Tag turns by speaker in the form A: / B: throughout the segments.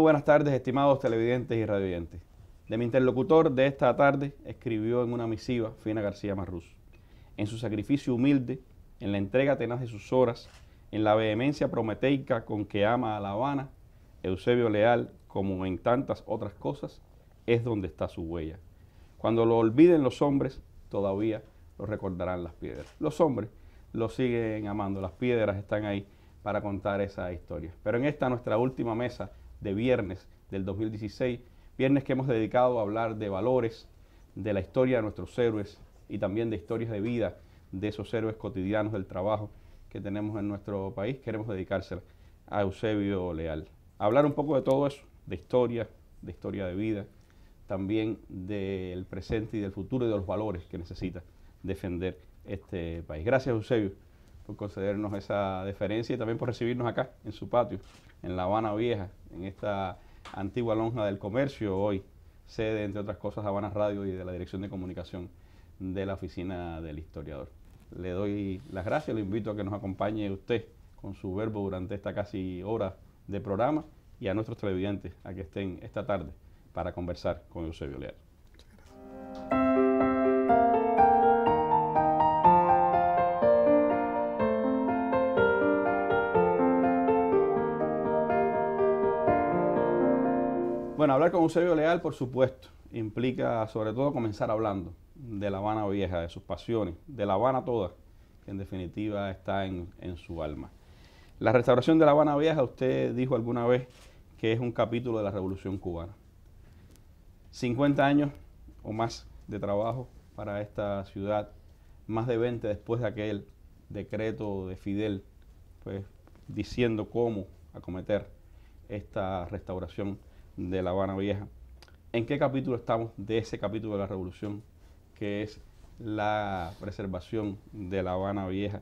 A: buenas tardes, estimados televidentes y radiovidentes. De mi interlocutor de esta tarde escribió en una misiva Fina García Marruz. En su sacrificio humilde, en la entrega tenaz de sus horas, en la vehemencia prometeica con que ama a La Habana, Eusebio Leal, como en tantas otras cosas, es donde está su huella. Cuando lo olviden los hombres, todavía lo recordarán las piedras. Los hombres lo siguen amando, las piedras están ahí para contar esa historia. Pero en esta nuestra última mesa de viernes del 2016, viernes que hemos dedicado a hablar de valores, de la historia de nuestros héroes y también de historias de vida de esos héroes cotidianos del trabajo que tenemos en nuestro país. Queremos dedicárselo a Eusebio Leal. Hablar un poco de todo eso, de historia, de historia de vida, también del presente y del futuro y de los valores que necesita defender este país. Gracias, Eusebio, por concedernos esa deferencia y también por recibirnos acá, en su patio, en La Habana Vieja, en esta antigua lonja del comercio, hoy sede, entre otras cosas, Habana Radio y de la Dirección de Comunicación de la Oficina del Historiador. Le doy las gracias, le invito a que nos acompañe usted con su verbo durante esta casi hora de programa y a nuestros televidentes a que estén esta tarde para conversar con Eusebio Leal. Bueno, hablar con Eusebio Leal, por supuesto, implica sobre todo comenzar hablando de La Habana Vieja, de sus pasiones, de La Habana toda, que en definitiva está en, su alma. La restauración de La Habana Vieja, usted dijo alguna vez que es un capítulo de la Revolución Cubana. 50 años o más de trabajo para esta ciudad, más de 20 después de aquel decreto de Fidel, pues diciendo cómo acometer esta restauración de La Habana Vieja. ¿En qué capítulo estamos de ese capítulo de la revolución que es la preservación de La Habana Vieja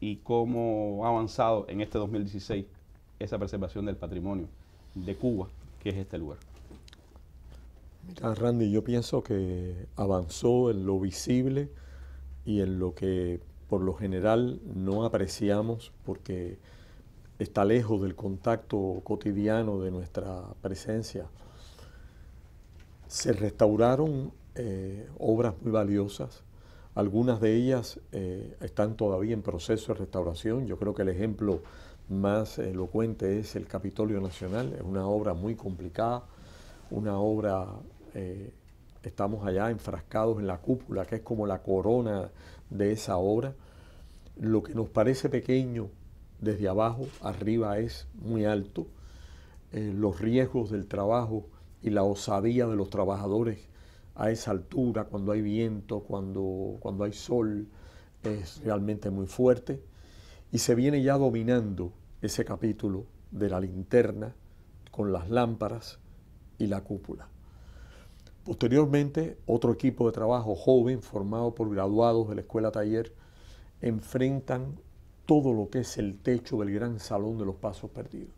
A: y cómo ha avanzado en este 2016 esa preservación del patrimonio de Cuba, que es este lugar?
B: Mira, Randy, yo pienso que avanzó en lo visible y en lo que por lo general no apreciamos porque está lejos del contacto cotidiano de nuestra presencia. Se restauraron eh, obras muy valiosas, algunas de ellas eh, están todavía en proceso de restauración. Yo creo que el ejemplo más elocuente es el Capitolio Nacional, es una obra muy complicada, una obra, eh, estamos allá enfrascados en la cúpula, que es como la corona de esa obra. Lo que nos parece pequeño desde abajo, arriba es muy alto. Eh, los riesgos del trabajo y la osadía de los trabajadores a esa altura, cuando hay viento, cuando, cuando hay sol, es realmente muy fuerte. Y se viene ya dominando ese capítulo de la linterna con las lámparas y la cúpula. Posteriormente, otro equipo de trabajo joven formado por graduados de la escuela taller enfrentan todo lo que es el techo del gran salón de los pasos perdidos.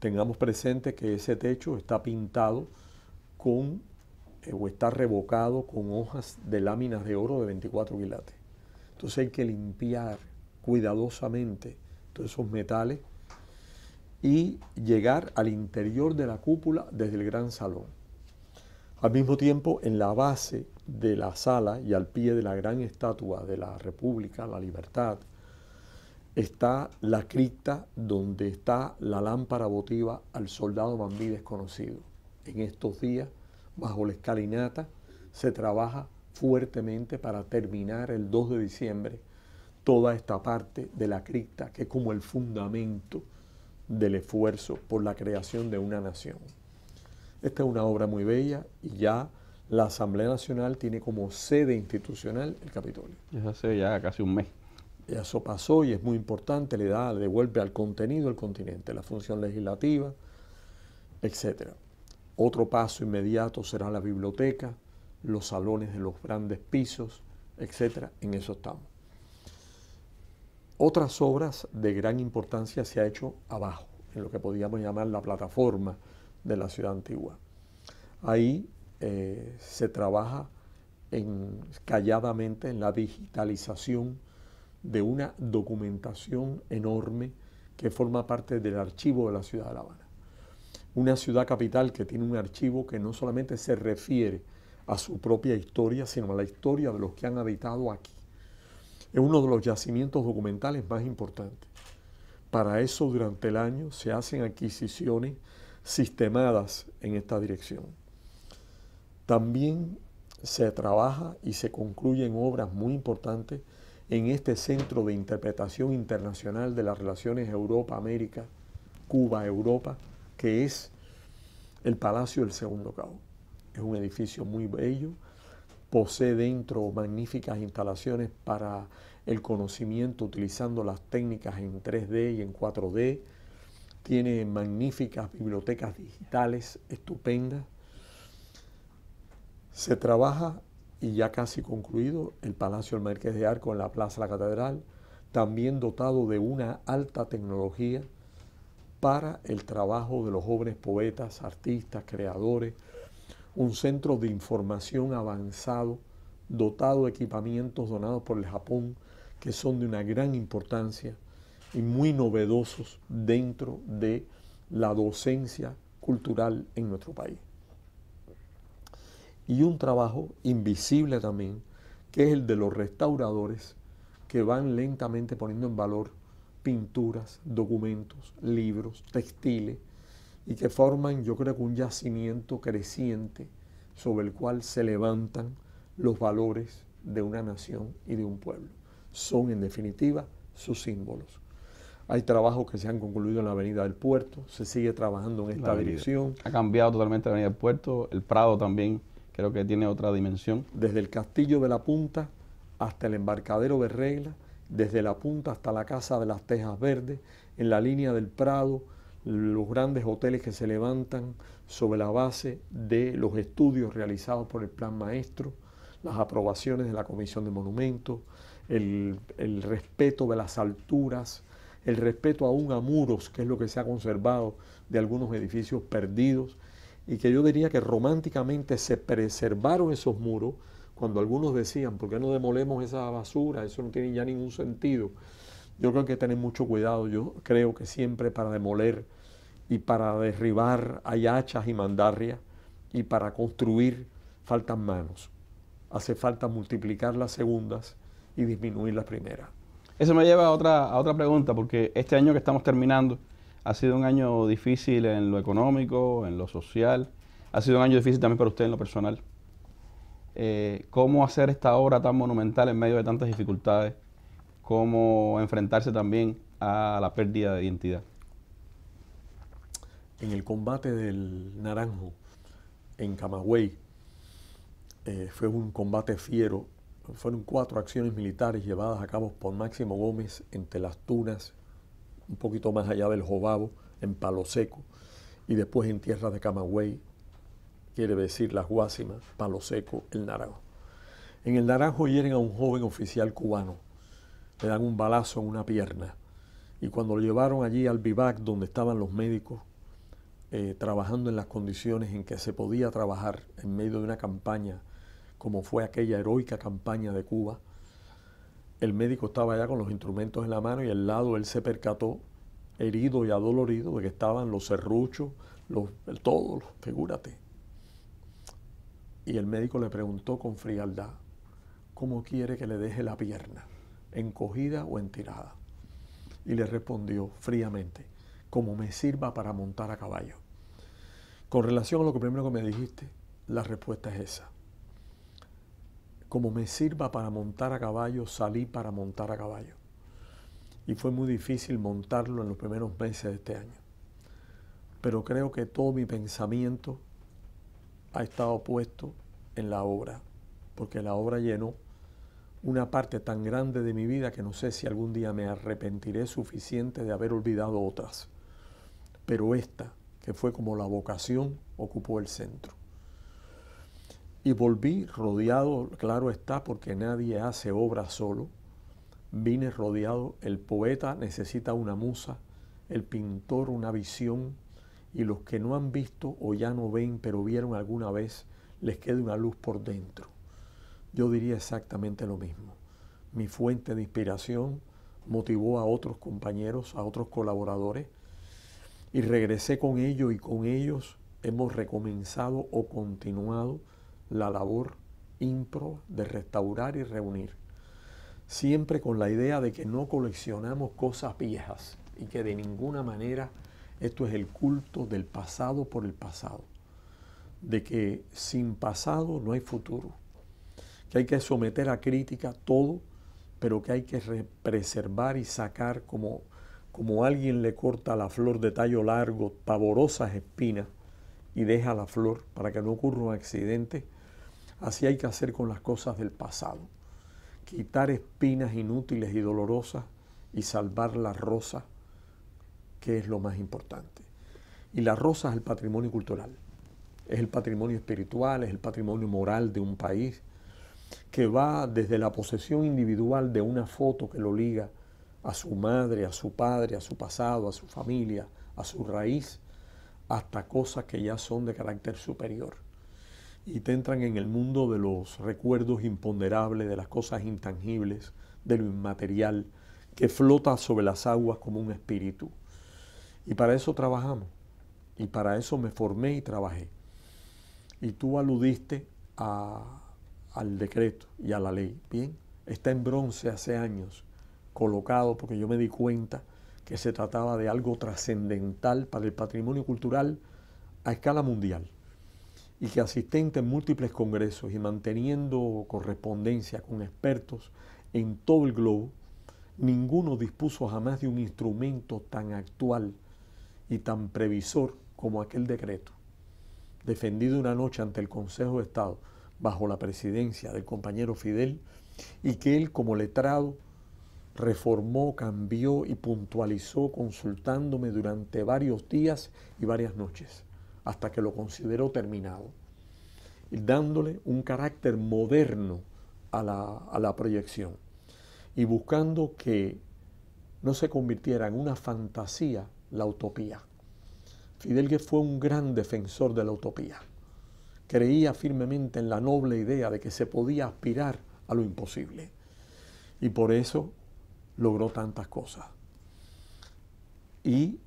B: Tengamos presente que ese techo está pintado con eh, o está revocado con hojas de láminas de oro de 24 quilates. Entonces hay que limpiar cuidadosamente todos esos metales y llegar al interior de la cúpula desde el gran salón. Al mismo tiempo, en la base de la sala y al pie de la gran estatua de la República, la Libertad, está la cripta donde está la lámpara votiva al soldado Bambí desconocido. En estos días, bajo la escalinata, se trabaja fuertemente para terminar el 2 de diciembre toda esta parte de la cripta, que es como el fundamento del esfuerzo por la creación de una nación. Esta es una obra muy bella y ya la Asamblea Nacional tiene como sede institucional el Capitolio. ya hace ya casi un mes. Eso pasó y es muy importante, le da, devuelve al contenido el continente, la función legislativa, etc. Otro paso inmediato será la biblioteca, los salones de los grandes pisos, etc. En eso estamos. Otras obras de gran importancia se ha hecho abajo, en lo que podríamos llamar la plataforma de la ciudad antigua. Ahí eh, se trabaja calladamente en la digitalización de una documentación enorme que forma parte del archivo de la ciudad de La Habana. Una ciudad capital que tiene un archivo que no solamente se refiere a su propia historia, sino a la historia de los que han habitado aquí. Es uno de los yacimientos documentales más importantes. Para eso durante el año se hacen adquisiciones sistemadas en esta dirección. También se trabaja y se concluyen obras muy importantes en este centro de interpretación internacional de las relaciones Europa-América, Cuba-Europa, que es el Palacio del Segundo Cabo. Es un edificio muy bello, posee dentro magníficas instalaciones para el conocimiento utilizando las técnicas en 3D y en 4D, tiene magníficas bibliotecas digitales estupendas. Se trabaja y ya casi concluido el Palacio del Marqués de Arco en la Plaza de la Catedral, también dotado de una alta tecnología para el trabajo de los jóvenes poetas, artistas, creadores, un centro de información avanzado, dotado de equipamientos donados por el Japón, que son de una gran importancia y muy novedosos dentro de la docencia cultural en nuestro país y un trabajo invisible también, que es el de los restauradores que van lentamente poniendo en valor pinturas, documentos, libros, textiles, y que forman, yo creo que un yacimiento creciente sobre el cual se levantan los valores de una nación y de un pueblo. Son, en definitiva, sus símbolos. Hay trabajos que se han concluido en la Avenida del Puerto, se sigue trabajando en esta dirección.
A: Ha cambiado totalmente la Avenida del Puerto, el Prado también
B: creo que tiene otra dimensión. Desde el castillo de la punta hasta el embarcadero de regla, desde la punta hasta la casa de las Tejas Verdes, en la línea del Prado, los grandes hoteles que se levantan sobre la base de los estudios realizados por el Plan Maestro, las aprobaciones de la Comisión de Monumentos, el, el respeto de las alturas, el respeto aún a muros, que es lo que se ha conservado de algunos edificios perdidos, y que yo diría que románticamente se preservaron esos muros cuando algunos decían, ¿por qué no demolemos esa basura? Eso no tiene ya ningún sentido. Yo creo que hay que tener mucho cuidado. Yo creo que siempre para demoler y para derribar hay hachas y mandarrias y para construir faltan manos. Hace falta multiplicar las segundas y disminuir las
A: primeras. Eso me lleva a otra, a otra pregunta, porque este año que estamos terminando, ha sido un año difícil en lo económico, en lo social. Ha sido un año difícil también para usted en lo personal. Eh, ¿Cómo hacer esta obra tan monumental en medio de tantas dificultades? ¿Cómo enfrentarse también a la pérdida de identidad?
B: En el combate del Naranjo, en Camagüey, eh, fue un combate fiero. Fueron cuatro acciones militares llevadas a cabo por Máximo Gómez entre las Tunas un poquito más allá del Jobabo, en Palo Seco, y después en tierra de Camagüey, quiere decir Las Guásimas, Palo Seco, El Naranjo. En El Naranjo hieren a un joven oficial cubano, le dan un balazo en una pierna, y cuando lo llevaron allí al vivac donde estaban los médicos, eh, trabajando en las condiciones en que se podía trabajar en medio de una campaña, como fue aquella heroica campaña de Cuba, el médico estaba allá con los instrumentos en la mano y al lado él se percató, herido y adolorido, de que estaban los serruchos, los, el todo, figúrate. Y el médico le preguntó con frialdad, ¿cómo quiere que le deje la pierna? ¿Encogida o entirada? Y le respondió fríamente, como me sirva para montar a caballo. Con relación a lo que primero que me dijiste, la respuesta es esa como me sirva para montar a caballo, salí para montar a caballo. Y fue muy difícil montarlo en los primeros meses de este año. Pero creo que todo mi pensamiento ha estado puesto en la obra, porque la obra llenó una parte tan grande de mi vida que no sé si algún día me arrepentiré suficiente de haber olvidado otras. Pero esta, que fue como la vocación, ocupó el centro. Y volví rodeado, claro está, porque nadie hace obra solo. Vine rodeado, el poeta necesita una musa, el pintor una visión, y los que no han visto o ya no ven, pero vieron alguna vez, les queda una luz por dentro. Yo diría exactamente lo mismo. Mi fuente de inspiración motivó a otros compañeros, a otros colaboradores, y regresé con ellos y con ellos hemos recomenzado o continuado la labor impro de restaurar y reunir, siempre con la idea de que no coleccionamos cosas viejas y que de ninguna manera esto es el culto del pasado por el pasado, de que sin pasado no hay futuro, que hay que someter a crítica todo, pero que hay que preservar y sacar como, como alguien le corta la flor de tallo largo, pavorosas espinas, y deja la flor para que no ocurra un accidente, Así hay que hacer con las cosas del pasado. Quitar espinas inútiles y dolorosas y salvar la rosa, que es lo más importante. Y la rosa es el patrimonio cultural, es el patrimonio espiritual, es el patrimonio moral de un país, que va desde la posesión individual de una foto que lo liga a su madre, a su padre, a su pasado, a su familia, a su raíz, hasta cosas que ya son de carácter superior y te entran en el mundo de los recuerdos imponderables, de las cosas intangibles, de lo inmaterial, que flota sobre las aguas como un espíritu. Y para eso trabajamos, y para eso me formé y trabajé. Y tú aludiste al decreto y a la ley. Bien, está en bronce hace años, colocado porque yo me di cuenta que se trataba de algo trascendental para el patrimonio cultural a escala mundial y que asistente en múltiples congresos y manteniendo correspondencia con expertos en todo el globo, ninguno dispuso jamás de un instrumento tan actual y tan previsor como aquel decreto, defendido una noche ante el Consejo de Estado bajo la presidencia del compañero Fidel y que él como letrado reformó, cambió y puntualizó consultándome durante varios días y varias noches hasta que lo consideró terminado, dándole un carácter moderno a la, proyección y buscando que no se convirtiera en una fantasía la utopía. Fidel Guerrero fue un gran defensor de la utopía. Creía firmemente en la noble idea de que se podía aspirar a lo imposible. Y por eso logró tantas cosas. Y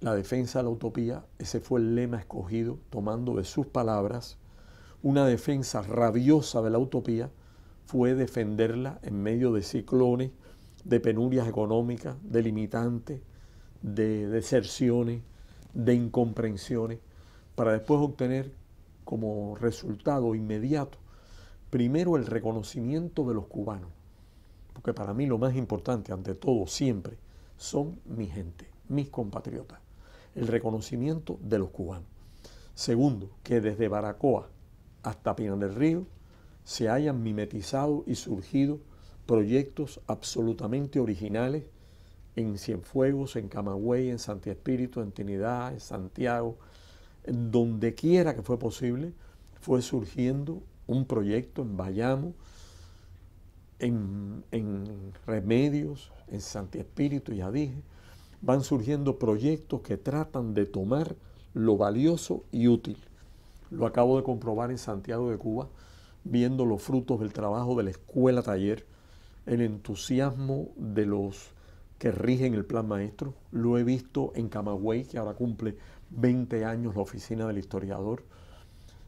B: la defensa de la utopía, ese fue el lema escogido, tomando de sus palabras, una defensa rabiosa de la utopía fue defenderla en medio de ciclones, de penurias económicas, de limitantes, de deserciones, de incomprensiones, para después obtener como resultado inmediato, primero el reconocimiento de los cubanos, porque para mí lo más importante, ante todo, siempre, son mi gente, mis compatriotas el reconocimiento de los cubanos. Segundo, que desde Baracoa hasta Pinar del Río se hayan mimetizado y surgido proyectos absolutamente originales en Cienfuegos, en Camagüey, en Santi Espíritu, en Trinidad, en Santiago, donde quiera que fue posible, fue surgiendo un proyecto en Bayamo, en, en Remedios, en Santi Espíritu, ya dije, van surgiendo proyectos que tratan de tomar lo valioso y útil. Lo acabo de comprobar en Santiago de Cuba, viendo los frutos del trabajo de la escuela taller, el entusiasmo de los que rigen el plan maestro. Lo he visto en Camagüey, que ahora cumple 20 años la oficina del historiador.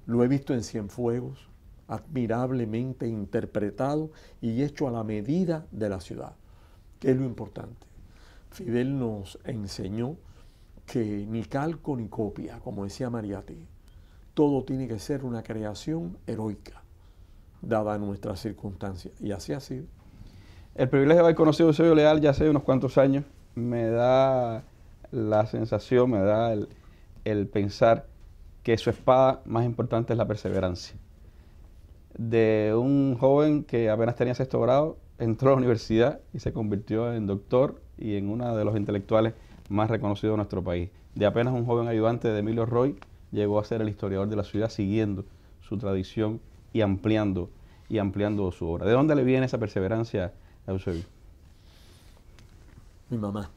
B: Lo he visto en Cienfuegos, admirablemente interpretado y hecho a la medida de la ciudad, que es lo importante. Fidel nos enseñó que ni calco ni copia, como decía Mariati, todo tiene que ser una creación heroica, dada nuestras circunstancia Y así ha sido. El privilegio
A: de haber conocido a Eusebio Leal ya hace unos cuantos años me da la sensación, me da el, el pensar que su espada más importante es la perseverancia. De un joven que apenas tenía sexto grado, entró a la universidad y se convirtió en doctor, y en uno de los intelectuales más reconocidos de nuestro país. De apenas un joven ayudante de Emilio Roy, llegó a ser el historiador de la ciudad siguiendo su tradición y ampliando, y ampliando su obra. ¿De dónde le viene esa perseverancia a Eusebio?
B: Mi mamá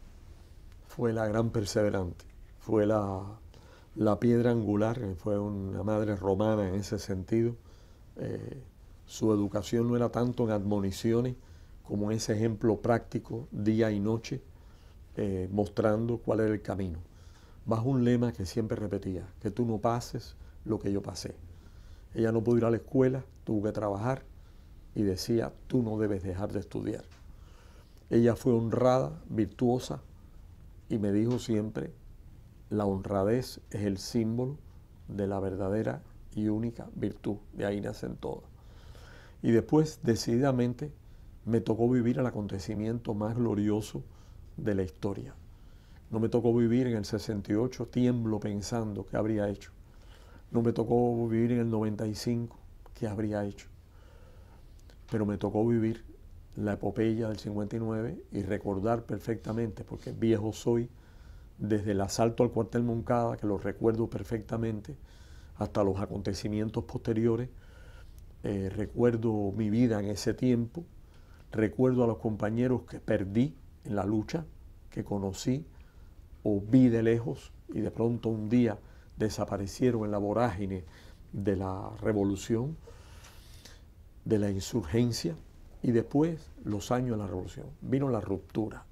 B: fue la gran perseverante, fue la, piedra angular, fue una madre romana en ese sentido. Eh, su educación no era tanto en admoniciones, como ese ejemplo práctico día y noche, eh, mostrando cuál era el camino. Bajo un lema que siempre repetía, que tú no pases lo que yo pasé. Ella no pudo ir a la escuela, tuvo que trabajar y decía, tú no debes dejar de estudiar. Ella fue honrada, virtuosa y me dijo siempre, la honradez es el símbolo de la verdadera y única virtud. De ahí en todo. Y después, decididamente, me tocó vivir el acontecimiento más glorioso de la historia. No me tocó vivir en el 68, tiemblo pensando qué habría hecho. No me tocó vivir en el 95, qué habría hecho. Pero me tocó vivir la epopeya del 59 y recordar perfectamente, porque viejo soy, desde el asalto al cuartel Moncada, que lo recuerdo perfectamente, hasta los acontecimientos posteriores. Eh, recuerdo mi vida en ese tiempo Recuerdo a los compañeros que perdí en la lucha, que conocí o vi de lejos y de pronto un día desaparecieron en la vorágine de la revolución, de la insurgencia y después los años de la revolución. Vino la ruptura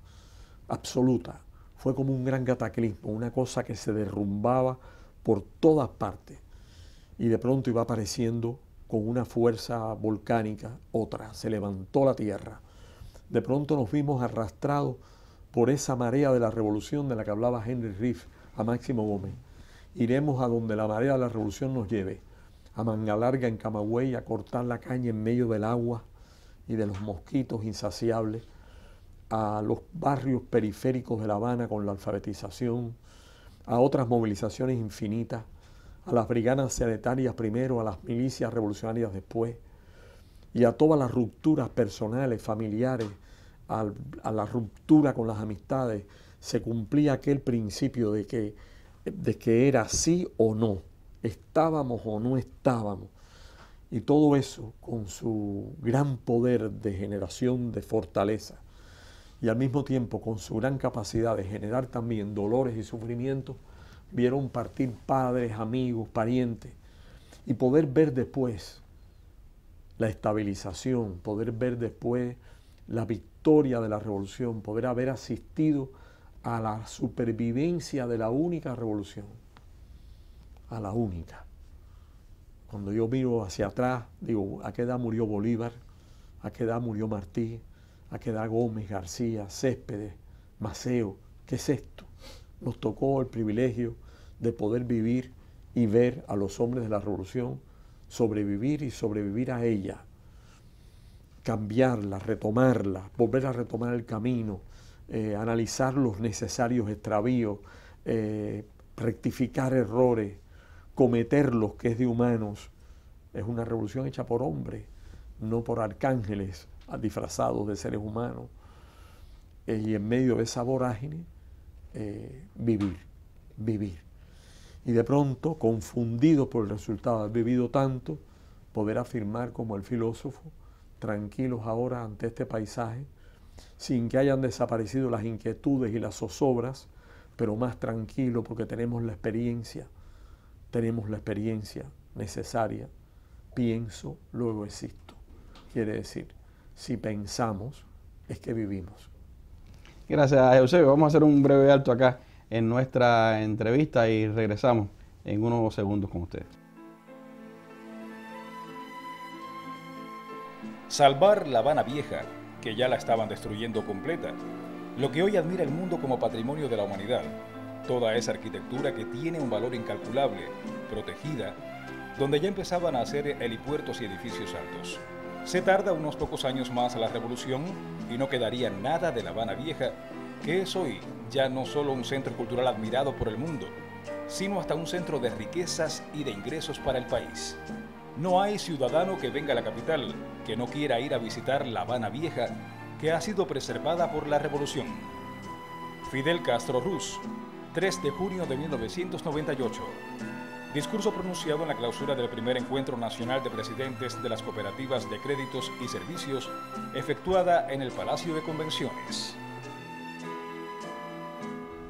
B: absoluta. Fue como un gran cataclismo, una cosa que se derrumbaba por todas partes y de pronto iba apareciendo con una fuerza volcánica, otra, se levantó la tierra. De pronto nos vimos arrastrados por esa marea de la revolución de la que hablaba Henry Riff a Máximo Gómez. Iremos a donde la marea de la revolución nos lleve, a manga larga en Camagüey, a cortar la caña en medio del agua y de los mosquitos insaciables, a los barrios periféricos de La Habana con la alfabetización, a otras movilizaciones infinitas, a las brigadas sanitarias primero, a las milicias revolucionarias después, y a todas las rupturas personales, familiares, a la ruptura con las amistades, se cumplía aquel principio de que, de que era sí o no, estábamos o no estábamos. Y todo eso con su gran poder de generación de fortaleza y al mismo tiempo con su gran capacidad de generar también dolores y sufrimientos, vieron partir padres, amigos, parientes, y poder ver después la estabilización, poder ver después la victoria de la revolución, poder haber asistido a la supervivencia de la única revolución, a la única. Cuando yo miro hacia atrás, digo, ¿a qué edad murió Bolívar? ¿A qué edad murió Martí? ¿A qué edad Gómez, García, Céspedes, Maceo? ¿Qué es esto? nos tocó el privilegio de poder vivir y ver a los hombres de la revolución sobrevivir y sobrevivir a ella, cambiarla, retomarla, volver a retomar el camino, eh, analizar los necesarios extravíos, eh, rectificar errores, cometerlos, que es de humanos. Es una revolución hecha por hombres, no por arcángeles disfrazados de seres humanos. Eh, y en medio de esa vorágine, eh, vivir, vivir. Y de pronto, confundidos por el resultado de haber vivido tanto, poder afirmar como el filósofo, tranquilos ahora ante este paisaje, sin que hayan desaparecido las inquietudes y las zozobras, pero más tranquilo porque tenemos la experiencia, tenemos la experiencia necesaria. Pienso, luego existo. Quiere decir, si pensamos, es que
A: vivimos. Gracias, Eusebio. Vamos a hacer un breve alto acá en nuestra entrevista y regresamos en unos segundos con ustedes. Salvar La Habana Vieja, que ya la estaban destruyendo completa, lo que hoy admira el mundo como patrimonio de la humanidad, toda esa arquitectura que tiene un valor incalculable, protegida, donde ya empezaban a hacer helipuertos y edificios altos. Se tarda unos pocos años más a la revolución y no quedaría nada de La Habana Vieja, que es hoy ya no solo un centro cultural admirado por el mundo, sino hasta un centro de riquezas y de ingresos para el país. No hay ciudadano que venga a la capital que no quiera ir a visitar La Habana Vieja, que ha sido preservada por la revolución. Fidel Castro Ruz, 3 de junio de 1998. Discurso pronunciado en la clausura del primer encuentro nacional de presidentes de las cooperativas de créditos y servicios, efectuada en el Palacio de
B: Convenciones.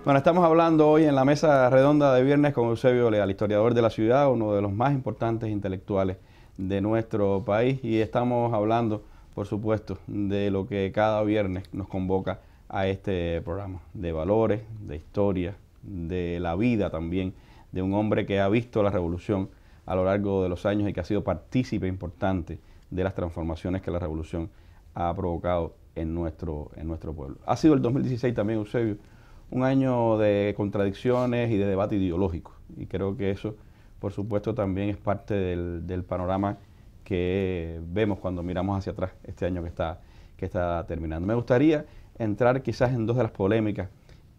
A: Bueno, estamos hablando hoy en la mesa redonda de viernes con Eusebio Leal, historiador de la ciudad, uno de los más importantes intelectuales de nuestro país, y estamos hablando, por supuesto, de lo que cada viernes nos convoca a este programa, de valores, de historia, de la vida también de un hombre que ha visto la revolución a lo largo de los años y que ha sido partícipe importante de las transformaciones que la revolución ha provocado en nuestro, en nuestro pueblo. Ha sido el 2016 también, Eusebio, un año de contradicciones y de debate ideológico. Y creo que eso, por supuesto, también es parte del, del panorama que vemos cuando miramos hacia atrás este año que está, que está terminando. Me gustaría entrar quizás en dos de las polémicas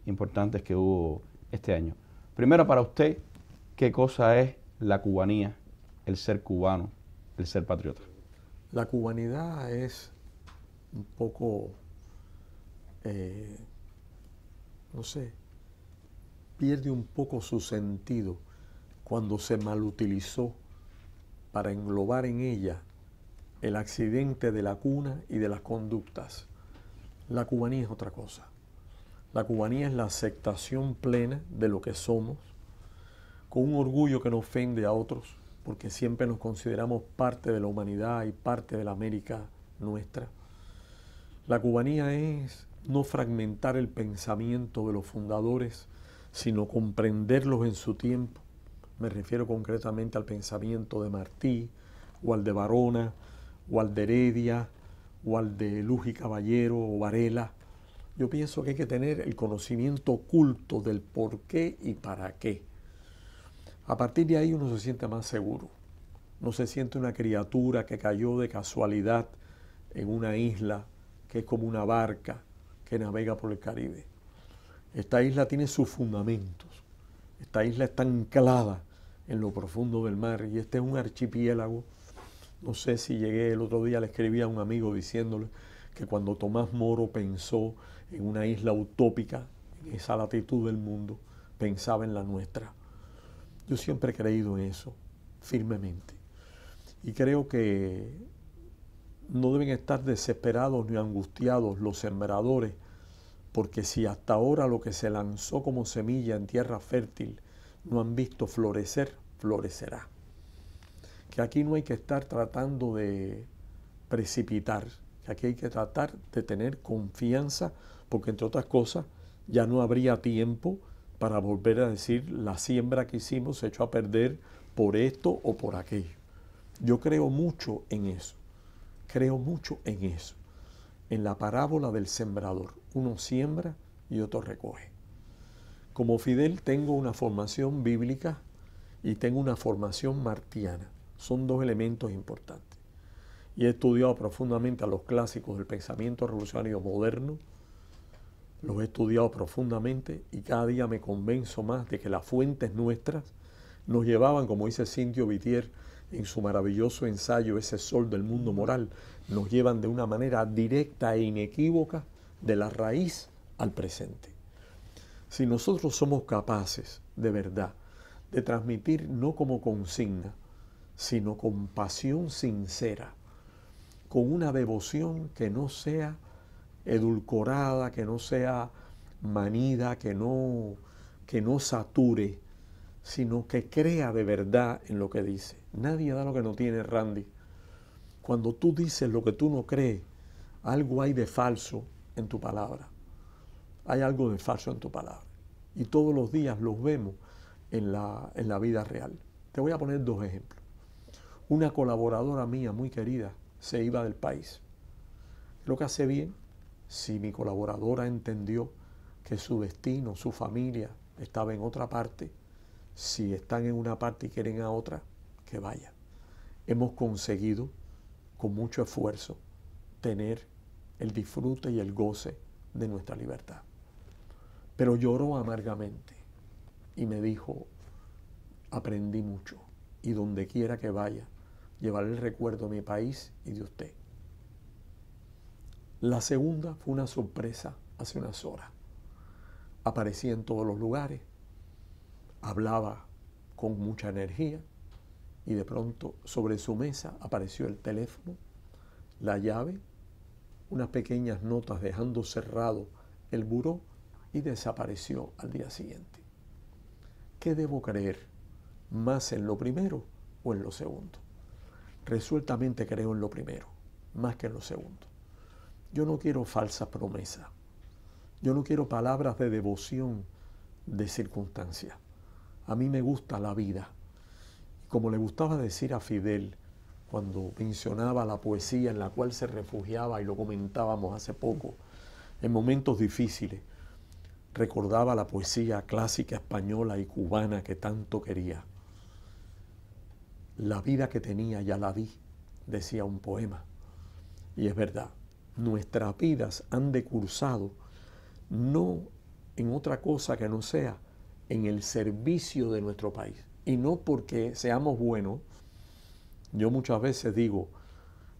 A: importantes que hubo este año. Primero para usted, ¿qué cosa es la cubanía, el ser cubano, el ser patriota?
B: La cubanidad es un poco, eh, no sé, pierde un poco su sentido cuando se malutilizó para englobar en ella el accidente de la cuna y de las conductas. La cubanía es otra cosa. La cubanía es la aceptación plena de lo que somos, con un orgullo que no ofende a otros, porque siempre nos consideramos parte de la humanidad y parte de la América nuestra. La cubanía es no fragmentar el pensamiento de los fundadores, sino comprenderlos en su tiempo. Me refiero concretamente al pensamiento de Martí, o al de Varona, o al de Heredia, o al de Luz y Caballero, o Varela, yo pienso que hay que tener el conocimiento oculto del por qué y para qué. A partir de ahí uno se siente más seguro. No se siente una criatura que cayó de casualidad en una isla que es como una barca que navega por el Caribe. Esta isla tiene sus fundamentos. Esta isla está anclada en lo profundo del mar y este es un archipiélago. No sé si llegué el otro día, le escribí a un amigo diciéndole que cuando Tomás Moro pensó en una isla utópica, en esa latitud del mundo, pensaba en la nuestra. Yo siempre he creído en eso, firmemente. Y creo que no deben estar desesperados ni angustiados los sembradores, porque si hasta ahora lo que se lanzó como semilla en tierra fértil no han visto florecer, florecerá. Que aquí no hay que estar tratando de precipitar, que aquí hay que tratar de tener confianza porque entre otras cosas ya no habría tiempo para volver a decir la siembra que hicimos se echó a perder por esto o por aquello. Yo creo mucho en eso, creo mucho en eso, en la parábola del sembrador. Uno siembra y otro recoge. Como Fidel tengo una formación bíblica y tengo una formación martiana. Son dos elementos importantes. Y he estudiado profundamente a los clásicos del pensamiento revolucionario moderno, los he estudiado profundamente y cada día me convenzo más de que las fuentes nuestras nos llevaban, como dice Cintio Vitier en su maravilloso ensayo Ese Sol del Mundo Moral, nos llevan de una manera directa e inequívoca de la raíz al presente. Si nosotros somos capaces, de verdad, de transmitir no como consigna, sino con pasión sincera, con una devoción que no sea edulcorada, que no sea manida, que no, que no sature, sino que crea de verdad en lo que dice. Nadie da lo que no tiene, Randy. Cuando tú dices lo que tú no crees, algo hay de falso en tu palabra. Hay algo de falso en tu palabra. Y todos los días los vemos en la, en la vida real. Te voy a poner dos ejemplos. Una colaboradora mía muy querida se iba del país. Lo que hace bien, si mi colaboradora entendió que su destino, su familia estaba en otra parte, si están en una parte y quieren a otra, que vaya. Hemos conseguido con mucho esfuerzo tener el disfrute y el goce de nuestra libertad. Pero lloró amargamente y me dijo, aprendí mucho y donde quiera que vaya, llevaré el recuerdo de mi país y de usted. La segunda fue una sorpresa hace unas horas. Aparecía en todos los lugares, hablaba con mucha energía y de pronto sobre su mesa apareció el teléfono, la llave, unas pequeñas notas dejando cerrado el buró y desapareció al día siguiente. ¿Qué debo creer? ¿Más en lo primero o en lo segundo? Resueltamente creo en lo primero, más que en lo segundo. Yo no quiero falsas promesas. Yo no quiero palabras de devoción de circunstancia. A mí me gusta la vida. Como le gustaba decir a Fidel cuando mencionaba la poesía en la cual se refugiaba y lo comentábamos hace poco, en momentos difíciles, recordaba la poesía clásica española y cubana que tanto quería. La vida que tenía ya la vi, decía un poema. Y es verdad, nuestras vidas han decursado no en otra cosa que no sea en el servicio de nuestro país. Y no porque seamos buenos. Yo muchas veces digo,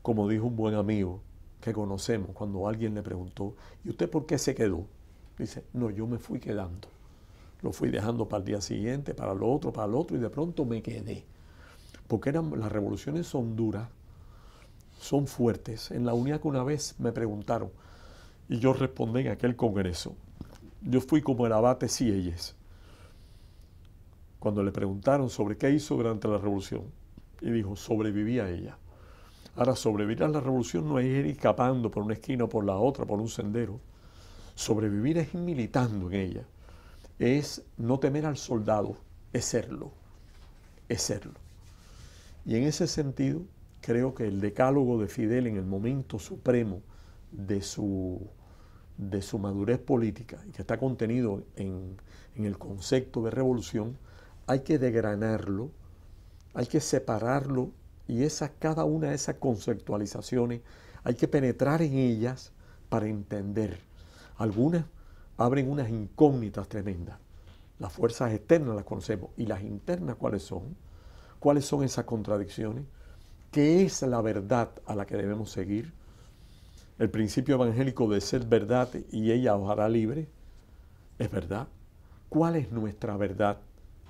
B: como dijo un buen amigo que conocemos, cuando alguien le preguntó, ¿y usted por qué se quedó? Dice, no, yo me fui quedando. Lo fui dejando para el día siguiente, para lo otro, para lo otro, y de pronto me quedé. Porque eran, las revoluciones son duras, son fuertes. En la UNIAC una vez me preguntaron y yo respondí en aquel congreso. Yo fui como el abate Sieyes cuando le preguntaron sobre qué hizo durante la revolución y dijo, sobreviví a ella. Ahora, sobrevivir a la revolución no es ir escapando por una esquina o por la otra, por un sendero. Sobrevivir es militando en ella. Es no temer al soldado, es serlo. Es serlo. Y en ese sentido, creo que el decálogo de Fidel en el momento supremo de su, madurez política, que está contenido en, el concepto de revolución, hay que degranarlo, hay que separarlo y cada una de esas conceptualizaciones hay que penetrar en ellas para entender. Algunas abren unas incógnitas tremendas. Las fuerzas externas las conocemos y las internas cuáles son, cuáles son esas contradicciones. ¿Qué es la verdad a la que debemos seguir? El principio evangélico de ser verdad y ella os hará libre. ¿Es verdad? ¿Cuál es nuestra verdad?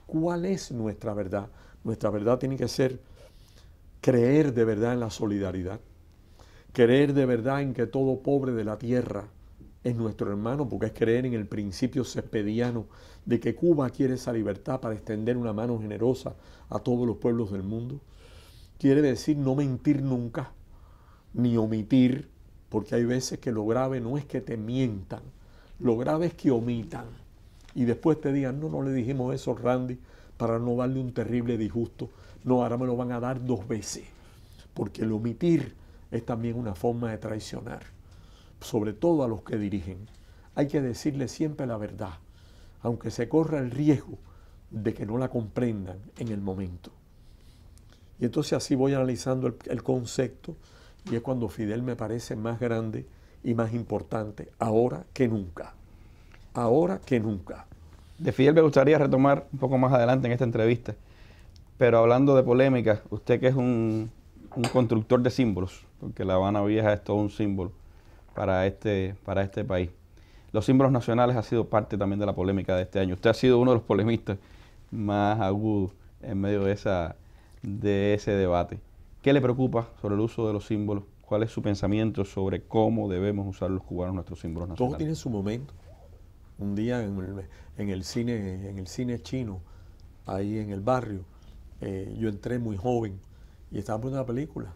B: ¿Cuál es nuestra verdad? Nuestra verdad tiene que ser creer de verdad en la solidaridad, creer de verdad en que todo pobre de la tierra es nuestro hermano, porque es creer en el principio cespediano de que Cuba quiere esa libertad para extender una mano generosa a todos los pueblos del mundo quiere decir no mentir nunca, ni omitir, porque hay veces que lo grave no es que te mientan, lo grave es que omitan y después te digan, no, no le dijimos eso, Randy, para no darle un terrible disgusto. No, ahora me lo van a dar dos veces, porque el omitir es también una forma de traicionar, sobre todo a los que dirigen. Hay que decirle siempre la verdad, aunque se corra el riesgo de que no la comprendan en el momento. Y entonces así voy analizando el, concepto y es cuando Fidel me parece más grande y más importante, ahora que nunca. Ahora que nunca. De Fidel me gustaría retomar un poco
A: más adelante en esta entrevista, pero hablando de polémica, usted que es un, un constructor de símbolos, porque La Habana Vieja es todo un símbolo para este, para este país. Los símbolos nacionales ha sido parte también de la polémica de este año. Usted ha sido uno de los polemistas más agudos en medio de esa, de ese debate. ¿Qué le preocupa sobre el uso de los símbolos? ¿Cuál es su pensamiento sobre cómo debemos usar los cubanos nuestros símbolos nacionales? Todo tiene
B: su momento. Un día en el, cine, en el cine chino, ahí en el barrio, eh, yo entré muy joven y estaba viendo una película.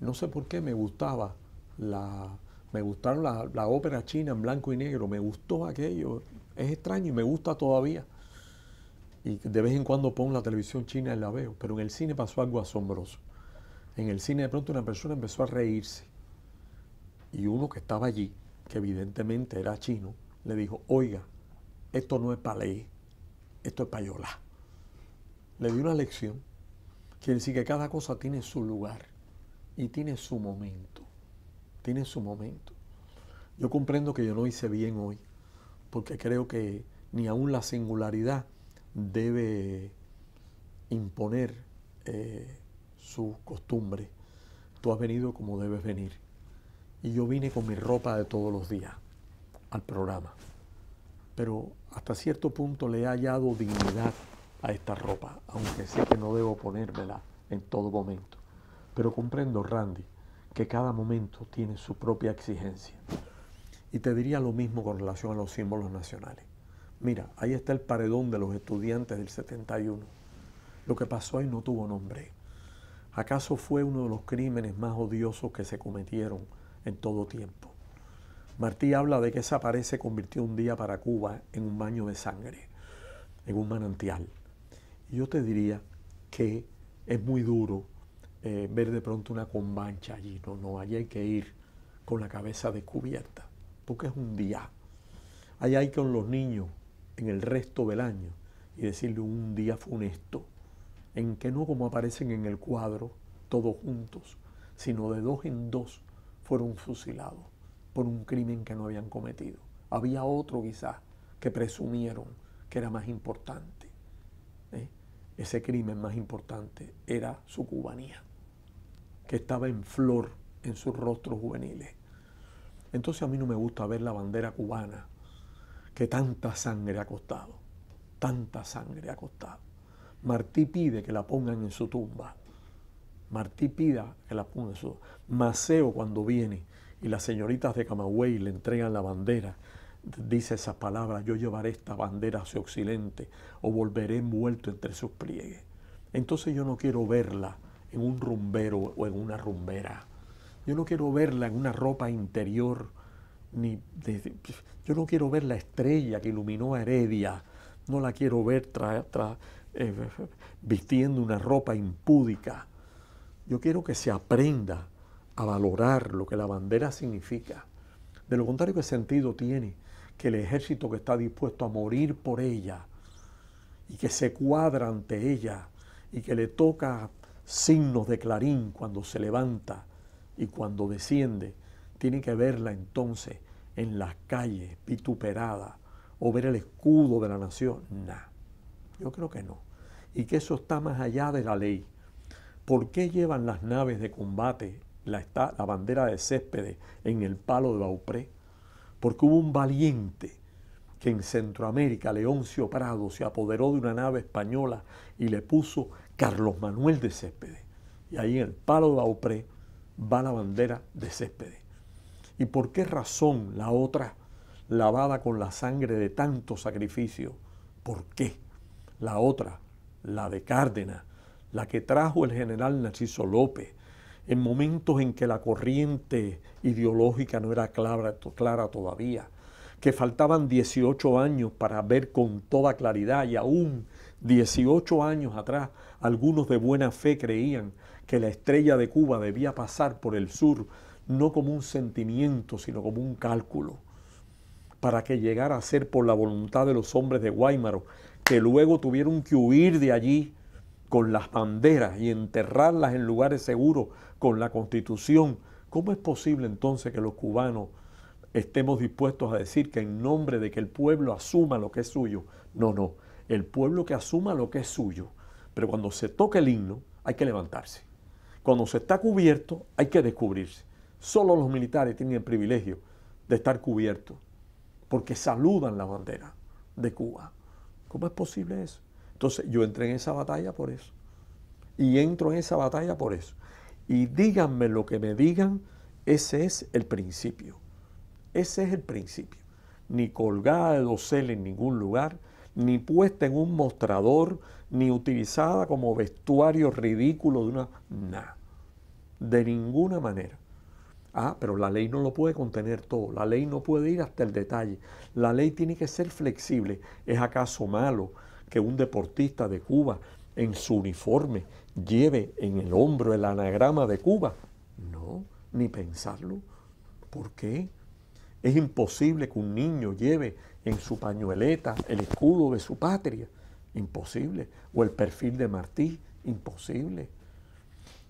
B: No sé por qué me gustaba la, me gustaron las la ópera china en blanco y negro, me gustó aquello. Es extraño y me gusta todavía y de vez en cuando pongo la televisión china y la veo, pero en el cine pasó algo asombroso. En el cine de pronto una persona empezó a reírse y uno que estaba allí, que evidentemente era chino, le dijo, oiga, esto no es para leer, esto es para Le dio una lección, quiere decir que cada cosa tiene su lugar y tiene su momento, tiene su momento. Yo comprendo que yo no hice bien hoy, porque creo que ni aún la singularidad debe imponer sus eh, su costumbre. Tú has venido como debes venir. Y yo vine con mi ropa de todos los días al programa. Pero hasta cierto punto le he hallado dignidad a esta ropa, aunque sé que no debo ponérmela en todo momento. Pero comprendo, Randy, que cada momento tiene su propia exigencia. Y te diría lo mismo con relación a los símbolos nacionales. Mira, ahí está el paredón de los estudiantes del 71. Lo que pasó ahí no tuvo nombre. ¿Acaso fue uno de los crímenes más odiosos que se cometieron en todo tiempo? Martí habla de que esa pared se convirtió un día para Cuba en un baño de sangre, en un manantial. Y yo te diría que es muy duro eh, ver de pronto una convancha allí. No, no, allí hay que ir con la cabeza descubierta, porque es un día. Allá hay con los niños en el resto del año y decirle un día funesto, en que no como aparecen en el cuadro, todos juntos, sino de dos en dos fueron fusilados por un crimen que no habían cometido. Había otro quizás que presumieron que era más importante. ¿eh? Ese crimen más importante era su cubanía, que estaba en flor en sus rostros juveniles. Entonces a mí no me gusta ver la bandera cubana que tanta sangre ha costado, tanta sangre ha costado. Martí pide que la pongan en su tumba. Martí pida que la pongan en su tumba. Maceo cuando viene y las señoritas de Camagüey le entregan la bandera, dice esas palabras, yo llevaré esta bandera hacia Occidente o volveré envuelto entre sus pliegues. Entonces yo no quiero verla en un rumbero o en una rumbera. Yo no quiero verla en una ropa interior yo no quiero ver la estrella que iluminó a Heredia, no la quiero ver eh, vistiendo una ropa impúdica. Yo quiero que se aprenda a valorar lo que la bandera significa. De lo contrario, ¿qué sentido tiene que el ejército que está dispuesto a morir por ella y que se cuadra ante ella y que le toca signos de clarín cuando se levanta y cuando desciende? tiene que verla entonces en las calles, vituperada, o ver el escudo de la nación. nada. yo creo que no. Y que eso está más allá de la ley. ¿Por qué llevan las naves de combate la, está, la bandera de Céspedes en el palo de Baupré? Porque hubo un valiente que en Centroamérica, Leoncio Prado, se apoderó de una nave española y le puso Carlos Manuel de Céspedes. Y ahí en el palo de Baupré va la bandera de Céspedes. ¿Y por qué razón la otra lavada con la sangre de tanto sacrificio? ¿Por qué? La otra, la de Cárdenas, la que trajo el general Narciso López, en momentos en que la corriente ideológica no era clara, clara todavía, que faltaban 18 años para ver con toda claridad y aún 18 años atrás algunos de buena fe creían que la estrella de Cuba debía pasar por el sur no como un sentimiento, sino como un cálculo, para que llegara a ser por la voluntad de los hombres de Guaymaro, que luego tuvieron que huir de allí con las banderas y enterrarlas en lugares seguros con la constitución. ¿Cómo es posible entonces que los cubanos estemos dispuestos a decir que en nombre de que el pueblo asuma lo que es suyo? No, no, el pueblo que asuma lo que es suyo. Pero cuando se toca el himno hay que levantarse. Cuando se está cubierto hay que descubrirse. Solo los militares tienen el privilegio de estar cubiertos porque saludan la bandera de Cuba. ¿Cómo es posible eso? Entonces yo entré en esa batalla por eso. Y entro en esa batalla por eso. Y díganme lo que me digan, ese es el principio. Ese es el principio. Ni colgada de dosel en ningún lugar, ni puesta en un mostrador, ni utilizada como vestuario ridículo de una... Nada. De ninguna manera. Ah, pero la ley no lo puede contener todo, la ley no puede ir hasta el detalle, la ley tiene que ser flexible. ¿Es acaso malo que un deportista de Cuba en su uniforme lleve en el hombro el anagrama de Cuba? No, ni pensarlo. ¿Por qué? Es imposible que un niño lleve en su pañueleta el escudo de su patria. Imposible. O el perfil de Martí. Imposible.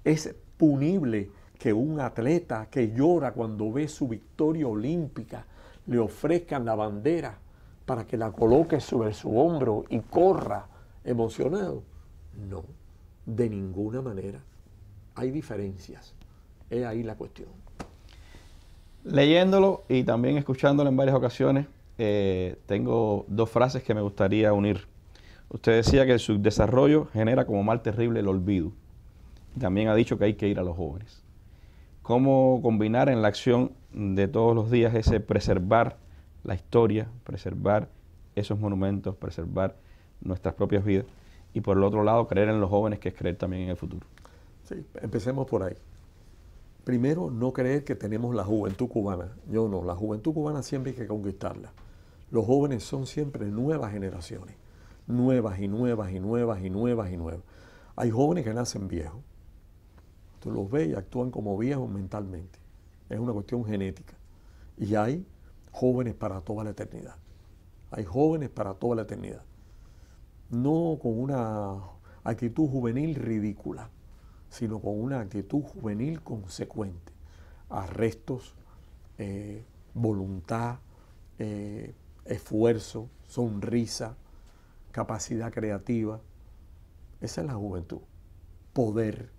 B: Es punible que un atleta que llora cuando ve su victoria olímpica le ofrezcan la bandera para que la coloque sobre su hombro y corra emocionado. No, de ninguna manera. Hay diferencias. Es ahí la cuestión.
A: Leyéndolo y también escuchándolo en varias ocasiones, eh, tengo dos frases que me gustaría unir. Usted decía que el subdesarrollo genera como mal terrible el olvido. También ha dicho que hay que ir a los jóvenes cómo combinar en la acción de todos los días ese preservar la historia, preservar esos monumentos, preservar nuestras propias vidas y por el otro lado creer en los jóvenes que es creer también en el futuro.
B: Sí, empecemos por ahí. Primero, no creer que tenemos la juventud cubana. Yo no, la juventud cubana siempre hay que conquistarla. Los jóvenes son siempre nuevas generaciones, nuevas y nuevas y nuevas y nuevas y nuevas. Hay jóvenes que nacen viejos, los ve y actúan como viejos mentalmente. Es una cuestión genética. Y hay jóvenes para toda la eternidad. Hay jóvenes para toda la eternidad. No con una actitud juvenil ridícula, sino con una actitud juvenil consecuente. Arrestos, eh, voluntad, eh, esfuerzo, sonrisa, capacidad creativa. Esa es la juventud. Poder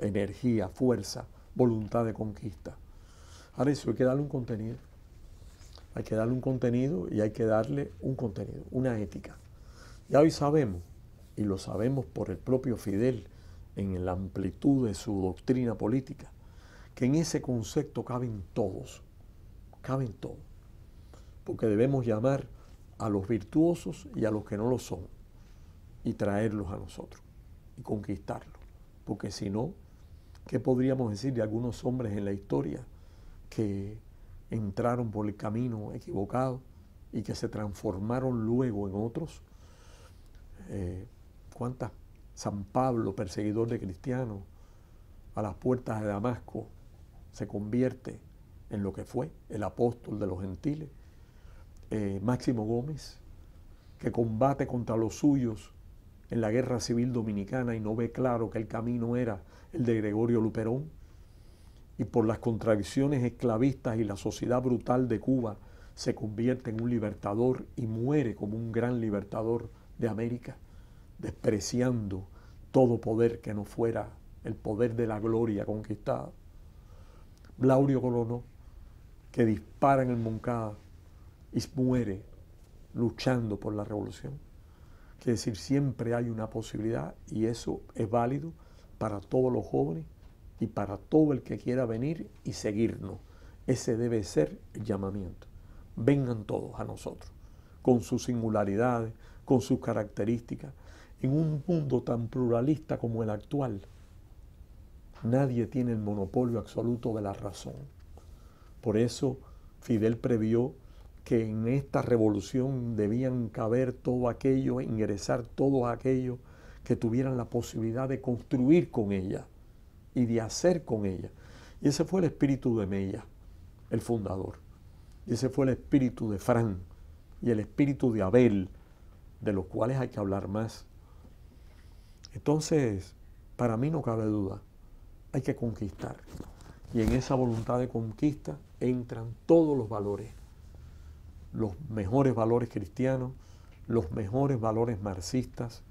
B: energía, fuerza, voluntad de conquista. Ahora eso hay que darle un contenido. Hay que darle un contenido y hay que darle un contenido, una ética. Ya hoy sabemos, y lo sabemos por el propio Fidel en la amplitud de su doctrina política, que en ese concepto caben todos, caben todos, porque debemos llamar a los virtuosos y a los que no lo son y traerlos a nosotros y conquistarlos, porque si no, ¿Qué podríamos decir de algunos hombres en la historia que entraron por el camino equivocado y que se transformaron luego en otros? Eh, ¿Cuántas? San Pablo, perseguidor de cristianos, a las puertas de Damasco, se convierte en lo que fue el apóstol de los gentiles. Eh, Máximo Gómez, que combate contra los suyos en la guerra civil dominicana y no ve claro que el camino era el de Gregorio Luperón, y por las contradicciones esclavistas y la sociedad brutal de Cuba, se convierte en un libertador y muere como un gran libertador de América, despreciando todo poder que no fuera el poder de la gloria conquistada. Blaurio Colono, que dispara en el Moncada y muere luchando por la revolución. Quiere decir, siempre hay una posibilidad y eso es válido para todos los jóvenes y para todo el que quiera venir y seguirnos. Ese debe ser el llamamiento. Vengan todos a nosotros, con sus singularidades, con sus características. En un mundo tan pluralista como el actual, nadie tiene el monopolio absoluto de la razón. Por eso Fidel previó que en esta revolución debían caber todo aquello, ingresar todo aquello, que tuvieran la posibilidad de construir con ella y de hacer con ella. Y ese fue el espíritu de Mella, el fundador. Y ese fue el espíritu de Fran y el espíritu de Abel, de los cuales hay que hablar más. Entonces, para mí no cabe duda, hay que conquistar. Y en esa voluntad de conquista entran todos los valores, los mejores valores cristianos, los mejores valores marxistas,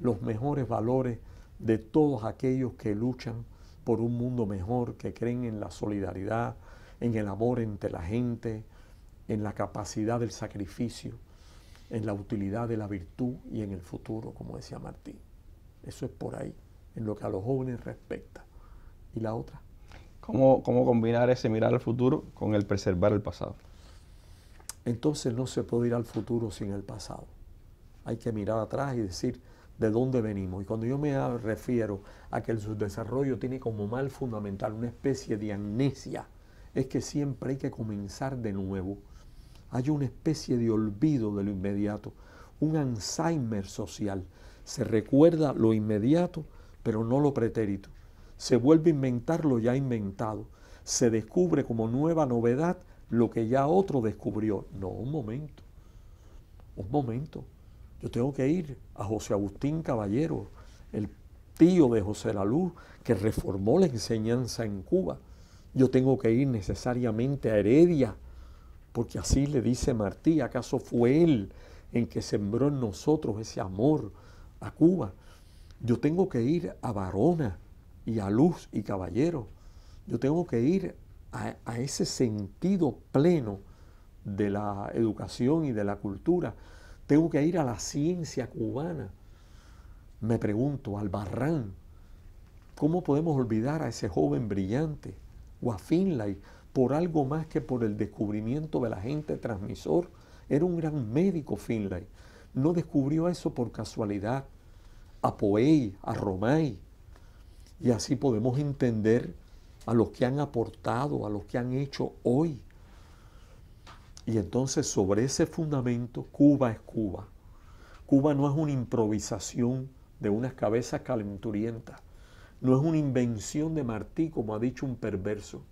B: los mejores valores de todos aquellos que luchan por un mundo mejor, que creen en la solidaridad, en el amor entre la gente, en la capacidad del sacrificio, en la utilidad de la virtud y en el futuro, como decía Martín. Eso es por ahí, en lo que a los jóvenes respecta. ¿Y la otra?
A: ¿Cómo, cómo combinar ese mirar al futuro con el preservar el pasado?
B: Entonces no se puede ir al futuro sin el pasado. Hay que mirar atrás y decir, de dónde venimos. Y cuando yo me refiero a que el subdesarrollo tiene como mal fundamental una especie de amnesia, es que siempre hay que comenzar de nuevo. Hay una especie de olvido de lo inmediato, un Alzheimer social. Se recuerda lo inmediato, pero no lo pretérito. Se vuelve a inventar lo ya inventado. Se descubre como nueva novedad lo que ya otro descubrió. No, un momento. Un momento yo tengo que ir a José Agustín Caballero, el tío de José la Luz, que reformó la enseñanza en Cuba. Yo tengo que ir necesariamente a Heredia, porque así le dice Martí, ¿acaso fue él en que sembró en nosotros ese amor a Cuba? Yo tengo que ir a Varona y a Luz y Caballero. Yo tengo que ir a, a ese sentido pleno de la educación y de la cultura tengo que ir a la ciencia cubana. Me pregunto, al barran, ¿cómo podemos olvidar a ese joven brillante o a Finlay por algo más que por el descubrimiento de la agente transmisor? Era un gran médico Finlay. No descubrió eso por casualidad. A Poey, a Romay. Y así podemos entender a los que han aportado, a los que han hecho hoy y entonces sobre ese fundamento, Cuba es Cuba. Cuba no es una improvisación de unas cabezas calenturientas, no es una invención de Martí, como ha dicho un perverso.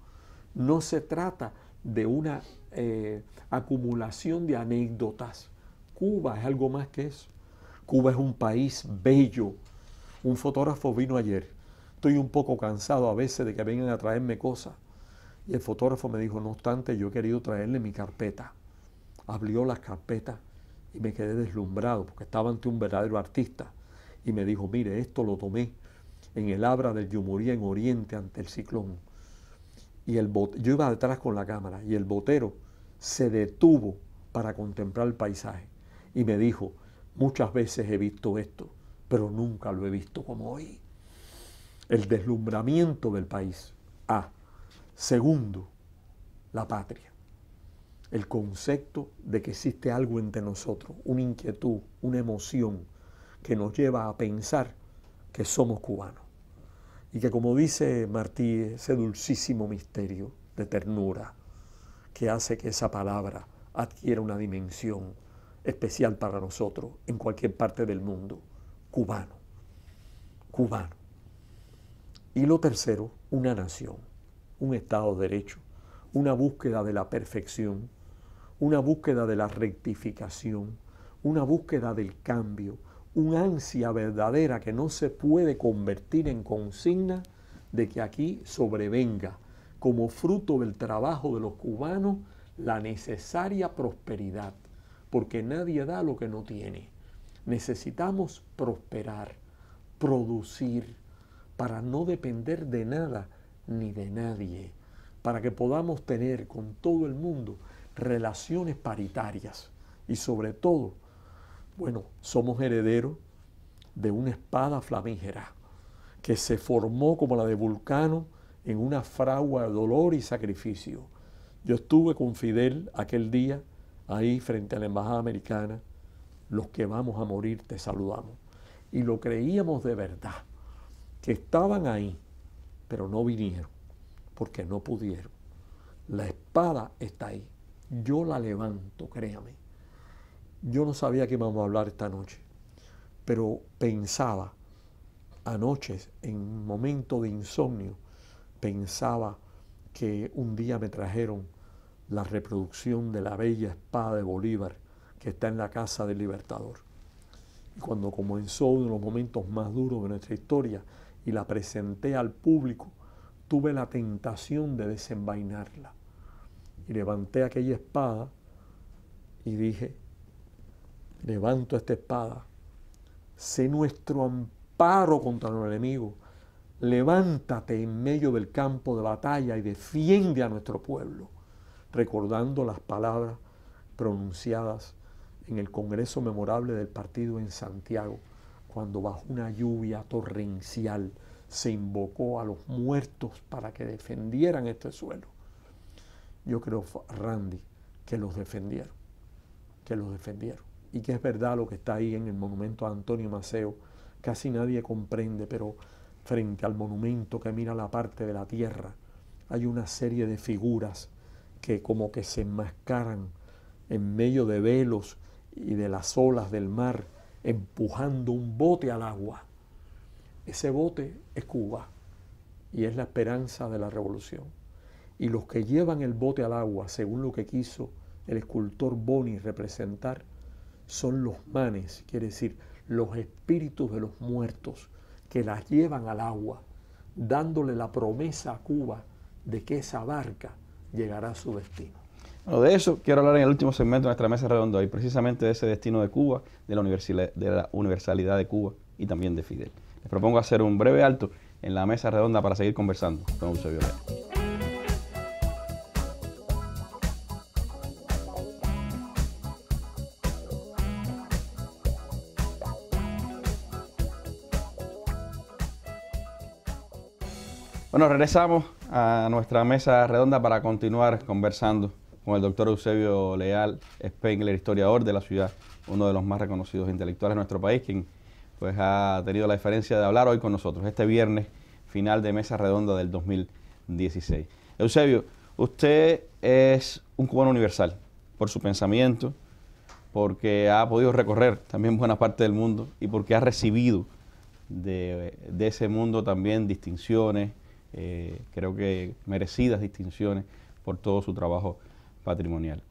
B: No se trata de una eh, acumulación de anécdotas. Cuba es algo más que eso. Cuba es un país bello. Un fotógrafo vino ayer. Estoy un poco cansado a veces de que vengan a traerme cosas. Y el fotógrafo me dijo, no obstante, yo he querido traerle mi carpeta. Abrió las carpetas y me quedé deslumbrado porque estaba ante un verdadero artista. Y me dijo, mire, esto lo tomé en el Abra del Yumurí en Oriente ante el ciclón. Y el bot yo iba detrás con la cámara y el botero se detuvo para contemplar el paisaje y me dijo, muchas veces he visto esto, pero nunca lo he visto como hoy. El deslumbramiento del país. Ah, Segundo, la patria. El concepto de que existe algo entre nosotros, una inquietud, una emoción que nos lleva a pensar que somos cubanos. Y que como dice Martí, ese dulcísimo misterio de ternura que hace que esa palabra adquiera una dimensión especial para nosotros en cualquier parte del mundo, cubano, cubano. Y lo tercero, una nación un Estado de Derecho, una búsqueda de la perfección, una búsqueda de la rectificación, una búsqueda del cambio, una ansia verdadera que no se puede convertir en consigna de que aquí sobrevenga, como fruto del trabajo de los cubanos, la necesaria prosperidad, porque nadie da lo que no tiene. Necesitamos prosperar, producir, para no depender de nada ni de nadie, para que podamos tener con todo el mundo relaciones paritarias y sobre todo, bueno, somos herederos de una espada flamígera que se formó como la de Vulcano en una fragua de dolor y sacrificio. Yo estuve con Fidel aquel día ahí frente a la embajada americana, los que vamos a morir te saludamos. Y lo creíamos de verdad, que estaban ahí pero no vinieron porque no pudieron. La espada está ahí. Yo la levanto, créame. Yo no sabía que íbamos a hablar esta noche, pero pensaba anoche, en un momento de insomnio, pensaba que un día me trajeron la reproducción de la bella espada de Bolívar que está en la casa del Libertador. Y cuando comenzó uno de los momentos más duros de nuestra historia, y la presenté al público, tuve la tentación de desenvainarla. Y levanté aquella espada y dije, levanto esta espada, sé nuestro amparo contra nuestro enemigo, levántate en medio del campo de batalla y defiende a nuestro pueblo, recordando las palabras pronunciadas en el Congreso Memorable del Partido en Santiago cuando bajo una lluvia torrencial se invocó a los muertos para que defendieran este suelo. Yo creo, Randy, que los defendieron, que los defendieron. Y que es verdad lo que está ahí en el monumento a Antonio Maceo, casi nadie comprende, pero frente al monumento que mira la parte de la tierra, hay una serie de figuras que como que se enmascaran en medio de velos y de las olas del mar empujando un bote al agua. Ese bote es Cuba y es la esperanza de la revolución. Y los que llevan el bote al agua, según lo que quiso el escultor Boni representar, son los manes, quiere decir, los espíritus de los muertos que las llevan al agua, dándole la promesa a Cuba de que esa barca llegará a su destino.
A: Bueno, de eso quiero hablar en el último segmento de nuestra mesa redonda y precisamente de ese destino de Cuba, de la, universalidad de Cuba y también de Fidel. Les propongo hacer un breve alto en la mesa redonda para seguir conversando con Eusebio Violeta. Bueno, regresamos a nuestra mesa redonda para continuar conversando con el doctor Eusebio Leal Spengler, historiador de la ciudad, uno de los más reconocidos intelectuales de nuestro país, quien pues ha tenido la diferencia de hablar hoy con nosotros, este viernes final de mesa redonda del 2016. Eusebio, usted es un cubano universal por su pensamiento, porque ha podido recorrer también buena parte del mundo y porque ha recibido de, ese mundo también distinciones, eh, creo que merecidas distinciones por todo su trabajo patrimonial.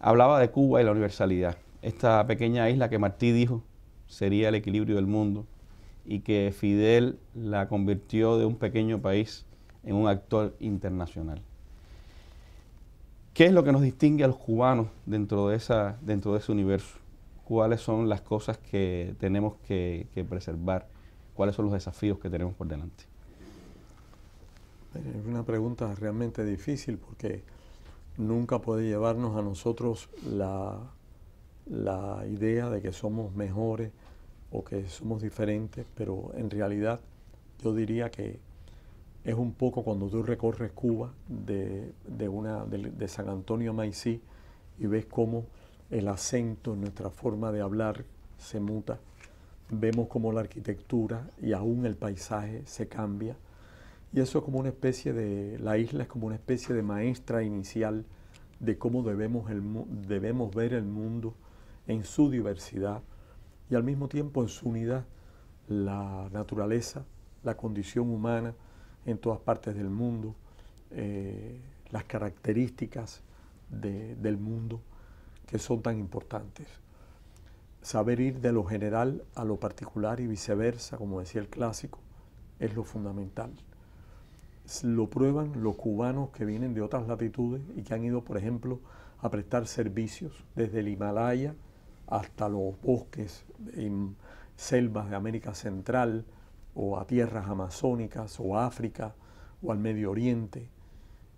A: Hablaba de Cuba y la universalidad, esta pequeña isla que Martí dijo sería el equilibrio del mundo y que Fidel la convirtió de un pequeño país en un actor internacional. ¿Qué es lo que nos distingue a los cubanos dentro de, esa, dentro de ese universo? ¿Cuáles son las cosas que tenemos que, que preservar? ¿Cuáles son los desafíos que tenemos por delante?
B: Es una pregunta realmente difícil porque nunca puede llevarnos a nosotros la, idea de que somos mejores o que somos diferentes, pero en realidad yo diría que es un poco cuando tú recorres Cuba de, una, San Antonio a y ves cómo el acento, nuestra forma de hablar se muta, vemos cómo la arquitectura y aún el paisaje se cambia y eso como una especie de, la isla es como una especie de maestra inicial de cómo debemos, debemos ver el mundo en su diversidad y al mismo tiempo en su unidad, la naturaleza, la condición humana en todas partes del mundo, eh, las características del mundo que son tan importantes. Saber ir de lo general a lo particular y viceversa, como decía el clásico, es lo fundamental lo prueban los cubanos que vienen de otras latitudes y que han ido, por ejemplo, a prestar servicios desde el Himalaya hasta los bosques y selvas de América Central o a tierras amazónicas o a África o al Medio Oriente,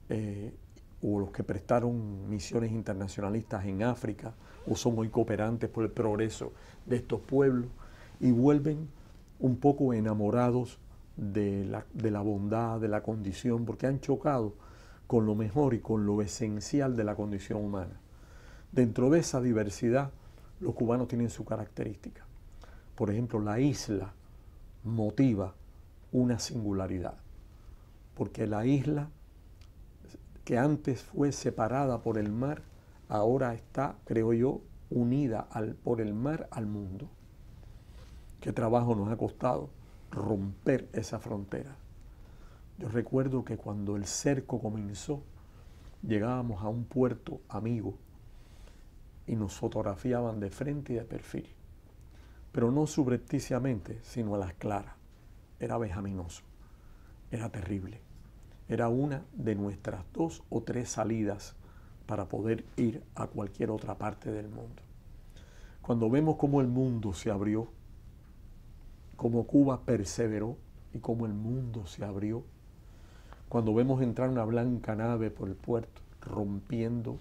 B: eh, o los que prestaron misiones internacionalistas en África o son muy cooperantes por el progreso de estos pueblos y vuelven un poco enamorados de la, de la bondad, de la condición, porque han chocado con lo mejor y con lo esencial de la condición humana. Dentro de esa diversidad, los cubanos tienen su característica. Por ejemplo, la isla motiva una singularidad, porque la isla que antes fue separada por el mar, ahora está, creo yo, unida al, por el mar al mundo. Qué trabajo nos ha costado romper esa frontera. Yo recuerdo que cuando el cerco comenzó, llegábamos a un puerto amigo y nos fotografiaban de frente y de perfil, pero no subrepticiamente, sino a las claras. Era vejaminoso, era terrible. Era una de nuestras dos o tres salidas para poder ir a cualquier otra parte del mundo. Cuando vemos cómo el mundo se abrió cómo Cuba perseveró y cómo el mundo se abrió. Cuando vemos entrar una blanca nave por el puerto, rompiendo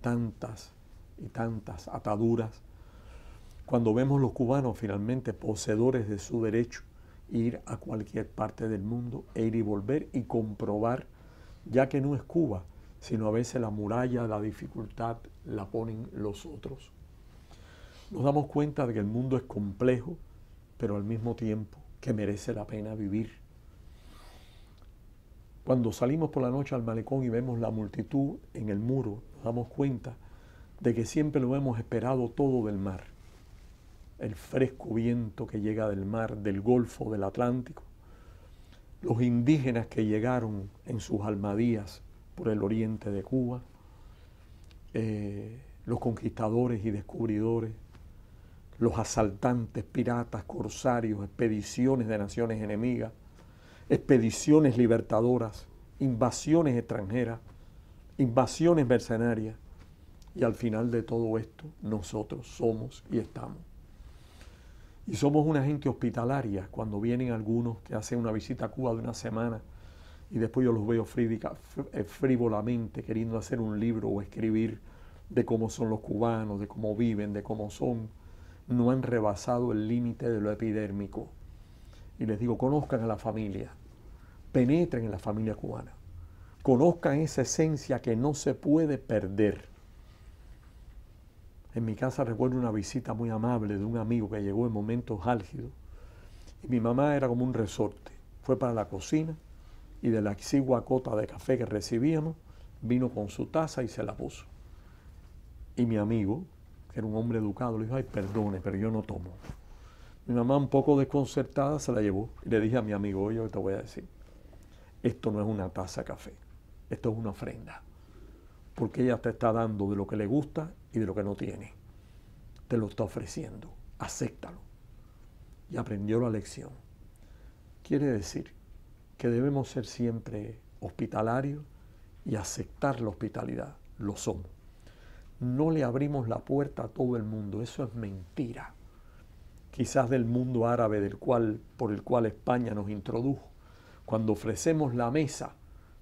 B: tantas y tantas ataduras, cuando vemos los cubanos finalmente poseedores de su derecho, ir a cualquier parte del mundo e ir y volver y comprobar, ya que no es Cuba, sino a veces la muralla, la dificultad la ponen los otros. Nos damos cuenta de que el mundo es complejo, pero al mismo tiempo que merece la pena vivir. Cuando salimos por la noche al malecón y vemos la multitud en el muro, nos damos cuenta de que siempre lo hemos esperado todo del mar. El fresco viento que llega del mar, del Golfo, del Atlántico. Los indígenas que llegaron en sus almadías por el oriente de Cuba. Eh, los conquistadores y descubridores los asaltantes, piratas, corsarios, expediciones de naciones enemigas, expediciones libertadoras, invasiones extranjeras, invasiones mercenarias. Y al final de todo esto, nosotros somos y estamos. Y somos una gente hospitalaria cuando vienen algunos que hacen una visita a Cuba de una semana y después yo los veo eh, frívolamente queriendo hacer un libro o escribir de cómo son los cubanos, de cómo viven, de cómo son no han rebasado el límite de lo epidérmico. Y les digo, conozcan a la familia, penetren en la familia cubana, conozcan esa esencia que no se puede perder. En mi casa recuerdo una visita muy amable de un amigo que llegó en momentos álgidos y mi mamá era como un resorte. Fue para la cocina y de la exigua cota de café que recibíamos, vino con su taza y se la puso. Y mi amigo, era un hombre educado, le dijo, ay, perdone, pero yo no tomo. Mi mamá, un poco desconcertada, se la llevó y le dije a mi amigo, oye, te voy a decir, esto no es una taza de café, esto es una ofrenda, porque ella te está dando de lo que le gusta y de lo que no tiene. Te lo está ofreciendo, acéptalo. Y aprendió la lección. Quiere decir que debemos ser siempre hospitalarios y aceptar la hospitalidad. Lo somos no le abrimos la puerta a todo el mundo. Eso es mentira. Quizás del mundo árabe del cual, por el cual España nos introdujo. Cuando ofrecemos la mesa,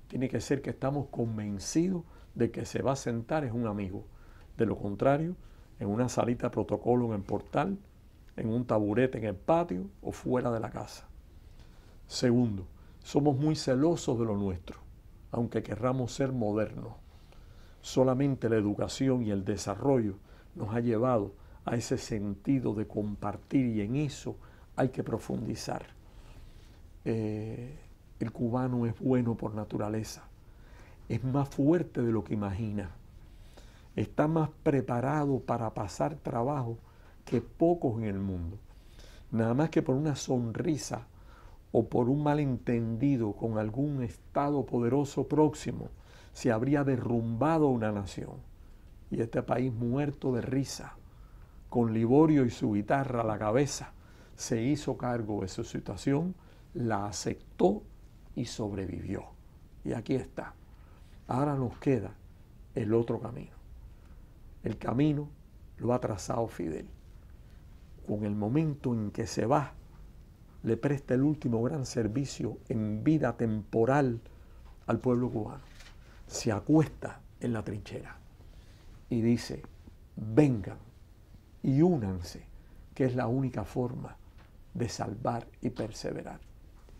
B: tiene que ser que estamos convencidos de que se va a sentar es un amigo. De lo contrario, en una salita protocolo en el portal, en un taburete en el patio o fuera de la casa. Segundo, somos muy celosos de lo nuestro, aunque querramos ser modernos. Solamente la educación y el desarrollo nos ha llevado a ese sentido de compartir y en eso hay que profundizar. Eh, el cubano es bueno por naturaleza, es más fuerte de lo que imagina, está más preparado para pasar trabajo que pocos en el mundo. Nada más que por una sonrisa o por un malentendido con algún estado poderoso próximo, se habría derrumbado una nación y este país muerto de risa, con Liborio y su guitarra a la cabeza, se hizo cargo de su situación, la aceptó y sobrevivió. Y aquí está. Ahora nos queda el otro camino. El camino lo ha trazado Fidel. Con el momento en que se va, le presta el último gran servicio en vida temporal al pueblo cubano se acuesta en la trinchera y dice, vengan y únanse, que es la única forma de salvar y perseverar.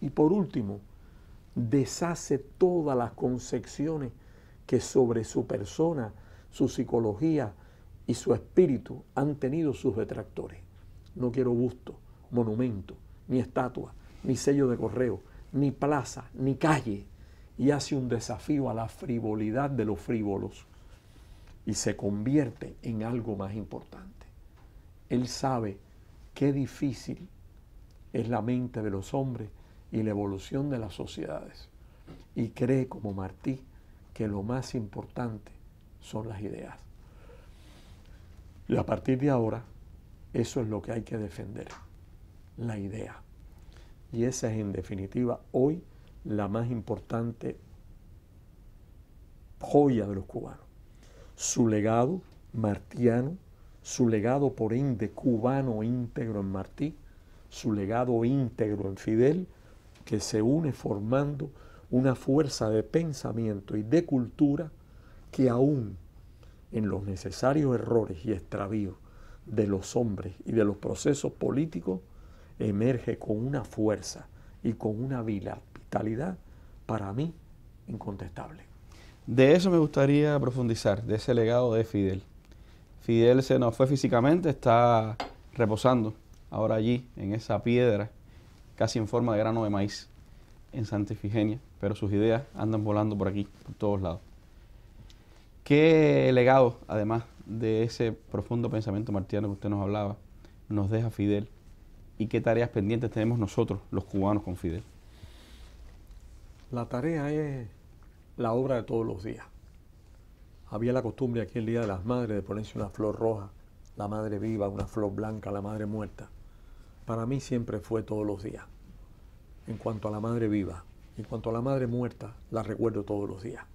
B: Y por último, deshace todas las concepciones que sobre su persona, su psicología y su espíritu han tenido sus detractores. No quiero busto, monumento, ni estatua, ni sello de correo, ni plaza, ni calle, y hace un desafío a la frivolidad de los frívolos y se convierte en algo más importante. Él sabe qué difícil es la mente de los hombres y la evolución de las sociedades y cree como Martí que lo más importante son las ideas. Y a partir de ahora, eso es lo que hay que defender, la idea. Y esa es en definitiva hoy la más importante joya de los cubanos. Su legado martiano, su legado por ende cubano íntegro en Martí, su legado íntegro en Fidel, que se une formando una fuerza de pensamiento y de cultura que aún en los necesarios errores y extravíos de los hombres y de los procesos políticos emerge con una fuerza y con una vital para mí incontestable. De eso me gustaría profundizar, de ese legado de Fidel.
A: Fidel se nos fue físicamente, está reposando ahora allí, en esa piedra, casi en forma de grano de maíz, en Santa Ifigenia, pero sus ideas andan volando por aquí, por todos lados. ¿Qué legado, además de ese profundo pensamiento martiano que usted nos hablaba, nos deja Fidel? ¿Y qué tareas pendientes tenemos nosotros, los cubanos, con Fidel?
B: La tarea es la obra de todos los días. Había la costumbre aquí el Día de las Madres de ponerse una flor roja, la madre viva, una flor blanca, la madre muerta. Para mí siempre fue todos los días. En cuanto a la madre viva, en cuanto a la madre muerta, la recuerdo todos los días.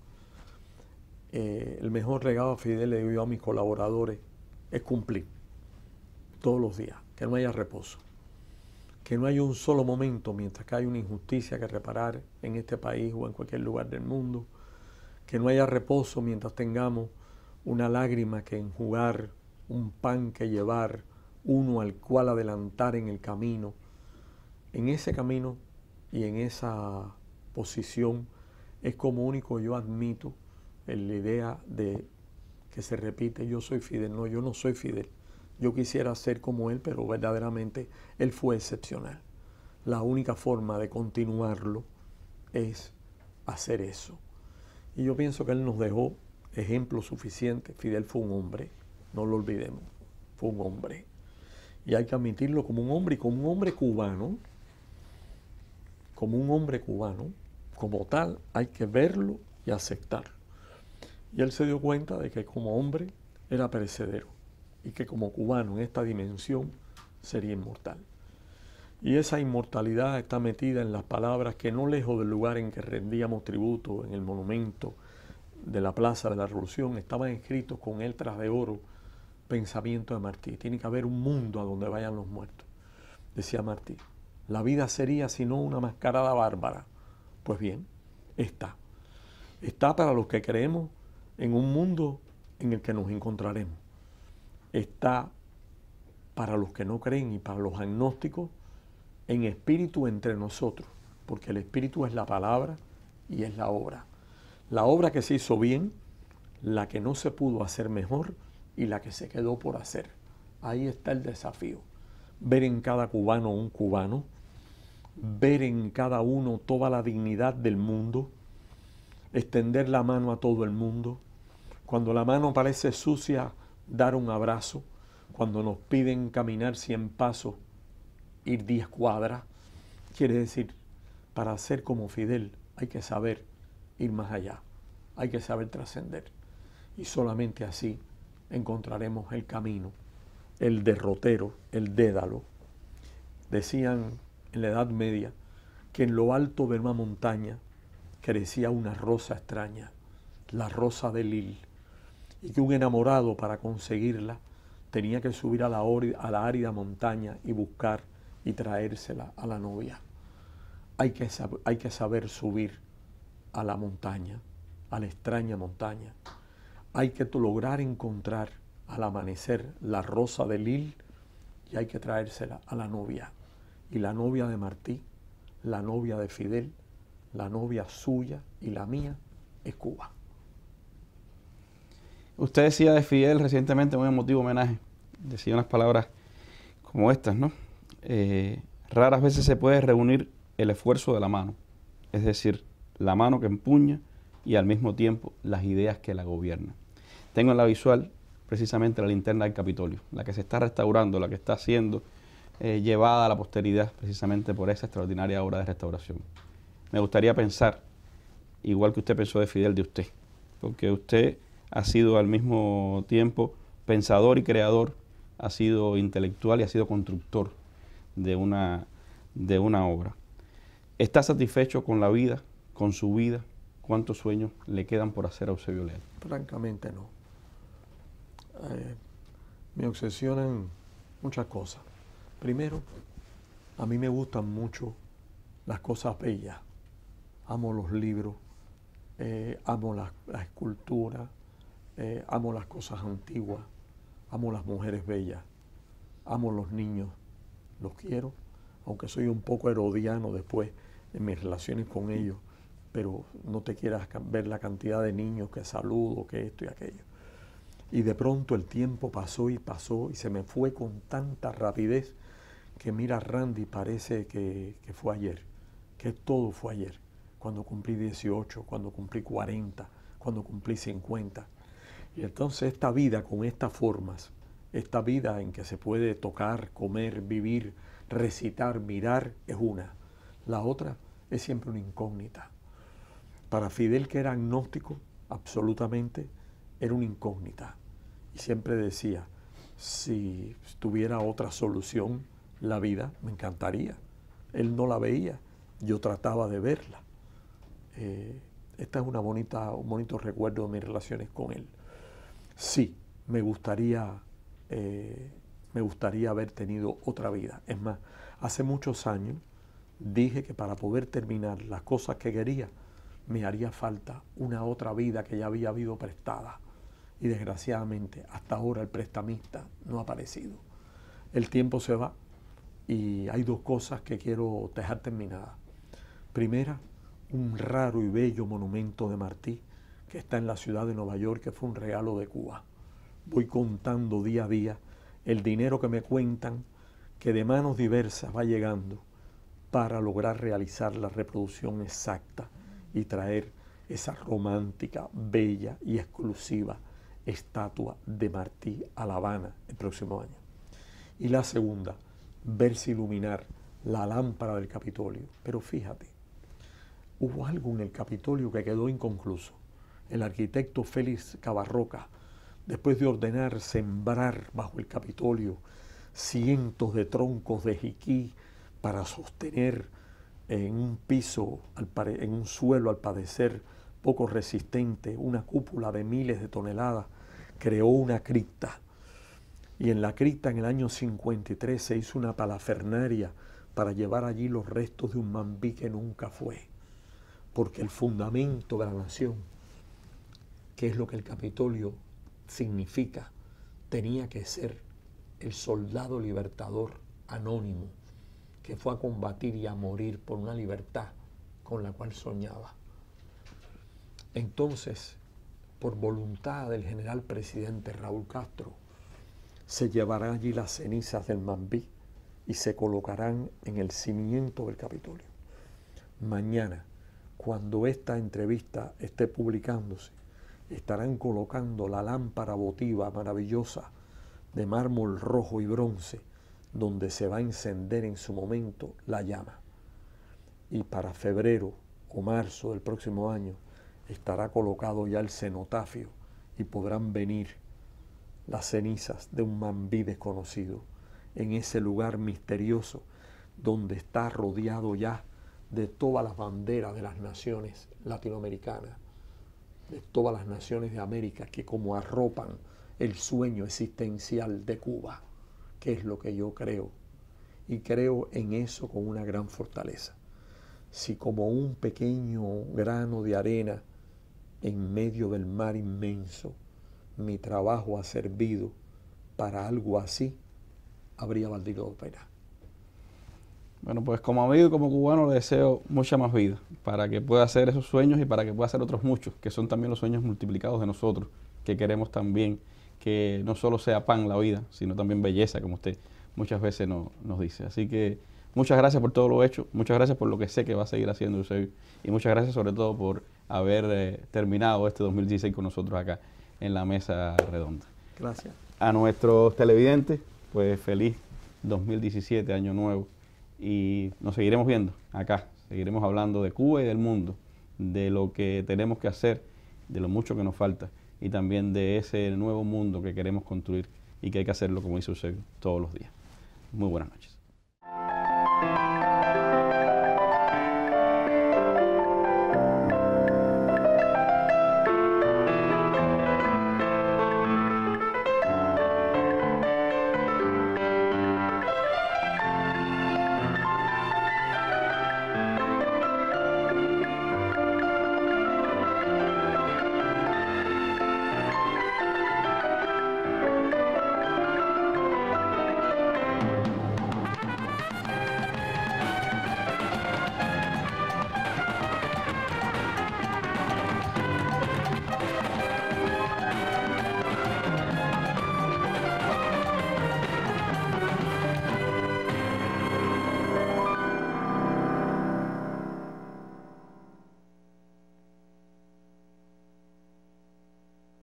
B: Eh, el mejor regalo a Fidel le dio a mis colaboradores es cumplir todos los días, que no haya reposo que no haya un solo momento mientras que hay una injusticia que reparar en este país o en cualquier lugar del mundo, que no haya reposo mientras tengamos una lágrima que enjugar, un pan que llevar, uno al cual adelantar en el camino. En ese camino y en esa posición es como único yo admito la idea de que se repite yo soy Fidel. No, yo no soy Fidel. Yo quisiera ser como él, pero verdaderamente él fue excepcional. La única forma de continuarlo es hacer eso. Y yo pienso que él nos dejó ejemplo suficiente. Fidel fue un hombre, no lo olvidemos, fue un hombre. Y hay que admitirlo como un hombre y como un hombre cubano, como un hombre cubano, como tal, hay que verlo y aceptarlo. Y él se dio cuenta de que como hombre era perecedero y que como cubano en esta dimensión sería inmortal. Y esa inmortalidad está metida en las palabras que no lejos del lugar en que rendíamos tributo, en el monumento de la Plaza de la Revolución, estaban escritos con letras de oro pensamiento de Martí. Tiene que haber un mundo a donde vayan los muertos, decía Martí. La vida sería sino una mascarada bárbara. Pues bien, está. Está para los que creemos en un mundo en el que nos encontraremos está para los que no creen y para los agnósticos en espíritu entre nosotros, porque el espíritu es la palabra y es la obra. La obra que se hizo bien, la que no se pudo hacer mejor y la que se quedó por hacer. Ahí está el desafío. Ver en cada cubano un cubano, ver en cada uno toda la dignidad del mundo, extender la mano a todo el mundo. Cuando la mano parece sucia, dar un abrazo, cuando nos piden caminar cien pasos, ir 10 cuadras, quiere decir, para ser como Fidel hay que saber ir más allá, hay que saber trascender. Y solamente así encontraremos el camino, el derrotero, el dédalo. Decían en la Edad Media que en lo alto de una montaña crecía una rosa extraña, la rosa de Lil y que un enamorado para conseguirla tenía que subir a la, a la árida montaña y buscar y traérsela a la novia. Hay que, hay que saber subir a la montaña, a la extraña montaña. Hay que lograr encontrar al amanecer la rosa de Lil y hay que traérsela a la novia. Y la novia de Martí, la novia de Fidel, la novia suya y la mía es Cuba. Usted decía de Fidel recientemente un emotivo
A: homenaje. Decía unas palabras como estas, ¿no? Eh, raras veces se puede reunir el esfuerzo de la mano, es decir, la mano que empuña y al mismo tiempo las ideas que la gobiernan. Tengo en la visual precisamente la linterna del Capitolio, la que se está restaurando, la que está siendo eh, llevada a la posteridad precisamente por esa extraordinaria obra de restauración. Me gustaría pensar, igual que usted pensó de Fidel, de usted, porque usted ha sido al mismo tiempo pensador y creador, ha sido intelectual y ha sido constructor de una, obra. ¿Está satisfecho con la vida, con su vida? ¿Cuántos sueños le quedan por hacer a Eusebio Leal?
B: Francamente no. Eh, me obsesionan muchas cosas. Primero, a mí me gustan mucho las cosas bellas. Amo los libros, eh, amo la, la escultura, eh, amo las cosas antiguas, amo las mujeres bellas, amo los niños, los quiero, aunque soy un poco herodiano después en mis relaciones con ellos, pero no te quieras ver la cantidad de niños que saludo, que esto y aquello. Y de pronto el tiempo pasó y pasó y se me fue con tanta rapidez que mira Randy parece que, que fue ayer, que todo fue ayer, cuando cumplí 18, cuando cumplí 40, cuando cumplí 50 y entonces esta vida con estas formas, esta vida en que se puede tocar, comer, vivir, recitar, mirar, es una. La otra es siempre una incógnita. Para Fidel, que era agnóstico, absolutamente, era una incógnita. Y siempre decía, si tuviera otra solución, la vida me encantaría. Él no la veía, yo trataba de verla. Eh, esta es una bonita, un bonito recuerdo de mis relaciones con él sí, me gustaría, eh, me gustaría haber tenido otra vida. Es más, hace muchos años dije que para poder terminar las cosas que quería, me haría falta una otra vida que ya había habido prestada. Y desgraciadamente, hasta ahora el prestamista no ha aparecido. El tiempo se va y hay dos cosas que quiero dejar terminadas. Primera, un raro y bello monumento de Martí que está en la ciudad de Nueva York, que fue un regalo de Cuba. Voy contando día a día el dinero que me cuentan, que de manos diversas va llegando para lograr realizar la reproducción exacta y traer esa romántica, bella y exclusiva estatua de Martí a La Habana el próximo año. Y la segunda, verse iluminar la lámpara del Capitolio. Pero fíjate, hubo algo en el Capitolio que quedó inconcluso el arquitecto Félix Cavarroca, después de ordenar sembrar bajo el Capitolio cientos de troncos de jiquí para sostener en un piso, en un suelo al padecer poco resistente, una cúpula de miles de toneladas, creó una cripta. Y en la cripta en el año 53 se hizo una palafernaria para llevar allí los restos de un mambí que nunca fue, porque el fundamento de la nación que es lo que el Capitolio significa, tenía que ser el soldado libertador anónimo que fue a combatir y a morir por una libertad con la cual soñaba. Entonces, por voluntad del general presidente Raúl Castro, se llevarán allí las cenizas del Mambí y se colocarán en el cimiento del Capitolio. Mañana, cuando esta entrevista esté publicándose, estarán colocando la lámpara votiva maravillosa de mármol rojo y bronce, donde se va a encender en su momento la llama. Y para febrero o marzo del próximo año estará colocado ya el cenotafio y podrán venir las cenizas de un mambí desconocido en ese lugar misterioso donde está rodeado ya de todas las banderas de las naciones latinoamericanas de todas las naciones de América que como arropan el sueño existencial de Cuba, que es lo que yo creo. Y creo en eso con una gran fortaleza. Si como un pequeño grano de arena en medio del mar inmenso, mi trabajo ha servido para algo así, habría valido la pena. Bueno, pues como
A: amigo y como cubano le deseo mucha más vida para que pueda hacer esos sueños y para que pueda hacer otros muchos, que son también los sueños multiplicados de nosotros, que queremos también que no solo sea pan la vida, sino también belleza, como usted muchas veces nos dice. Así que muchas gracias por todo lo hecho, muchas gracias por lo que sé que va a seguir haciendo usted y muchas gracias sobre todo por haber eh, terminado este 2016 con nosotros acá en la mesa redonda. Gracias. A nuestros televidentes, pues feliz 2017, año nuevo y nos seguiremos viendo acá, seguiremos hablando de Cuba y del mundo, de lo que tenemos que hacer, de lo mucho que nos falta y también de ese nuevo mundo que queremos construir y que hay que hacerlo, como dice usted, todos los días. Muy buenas noches.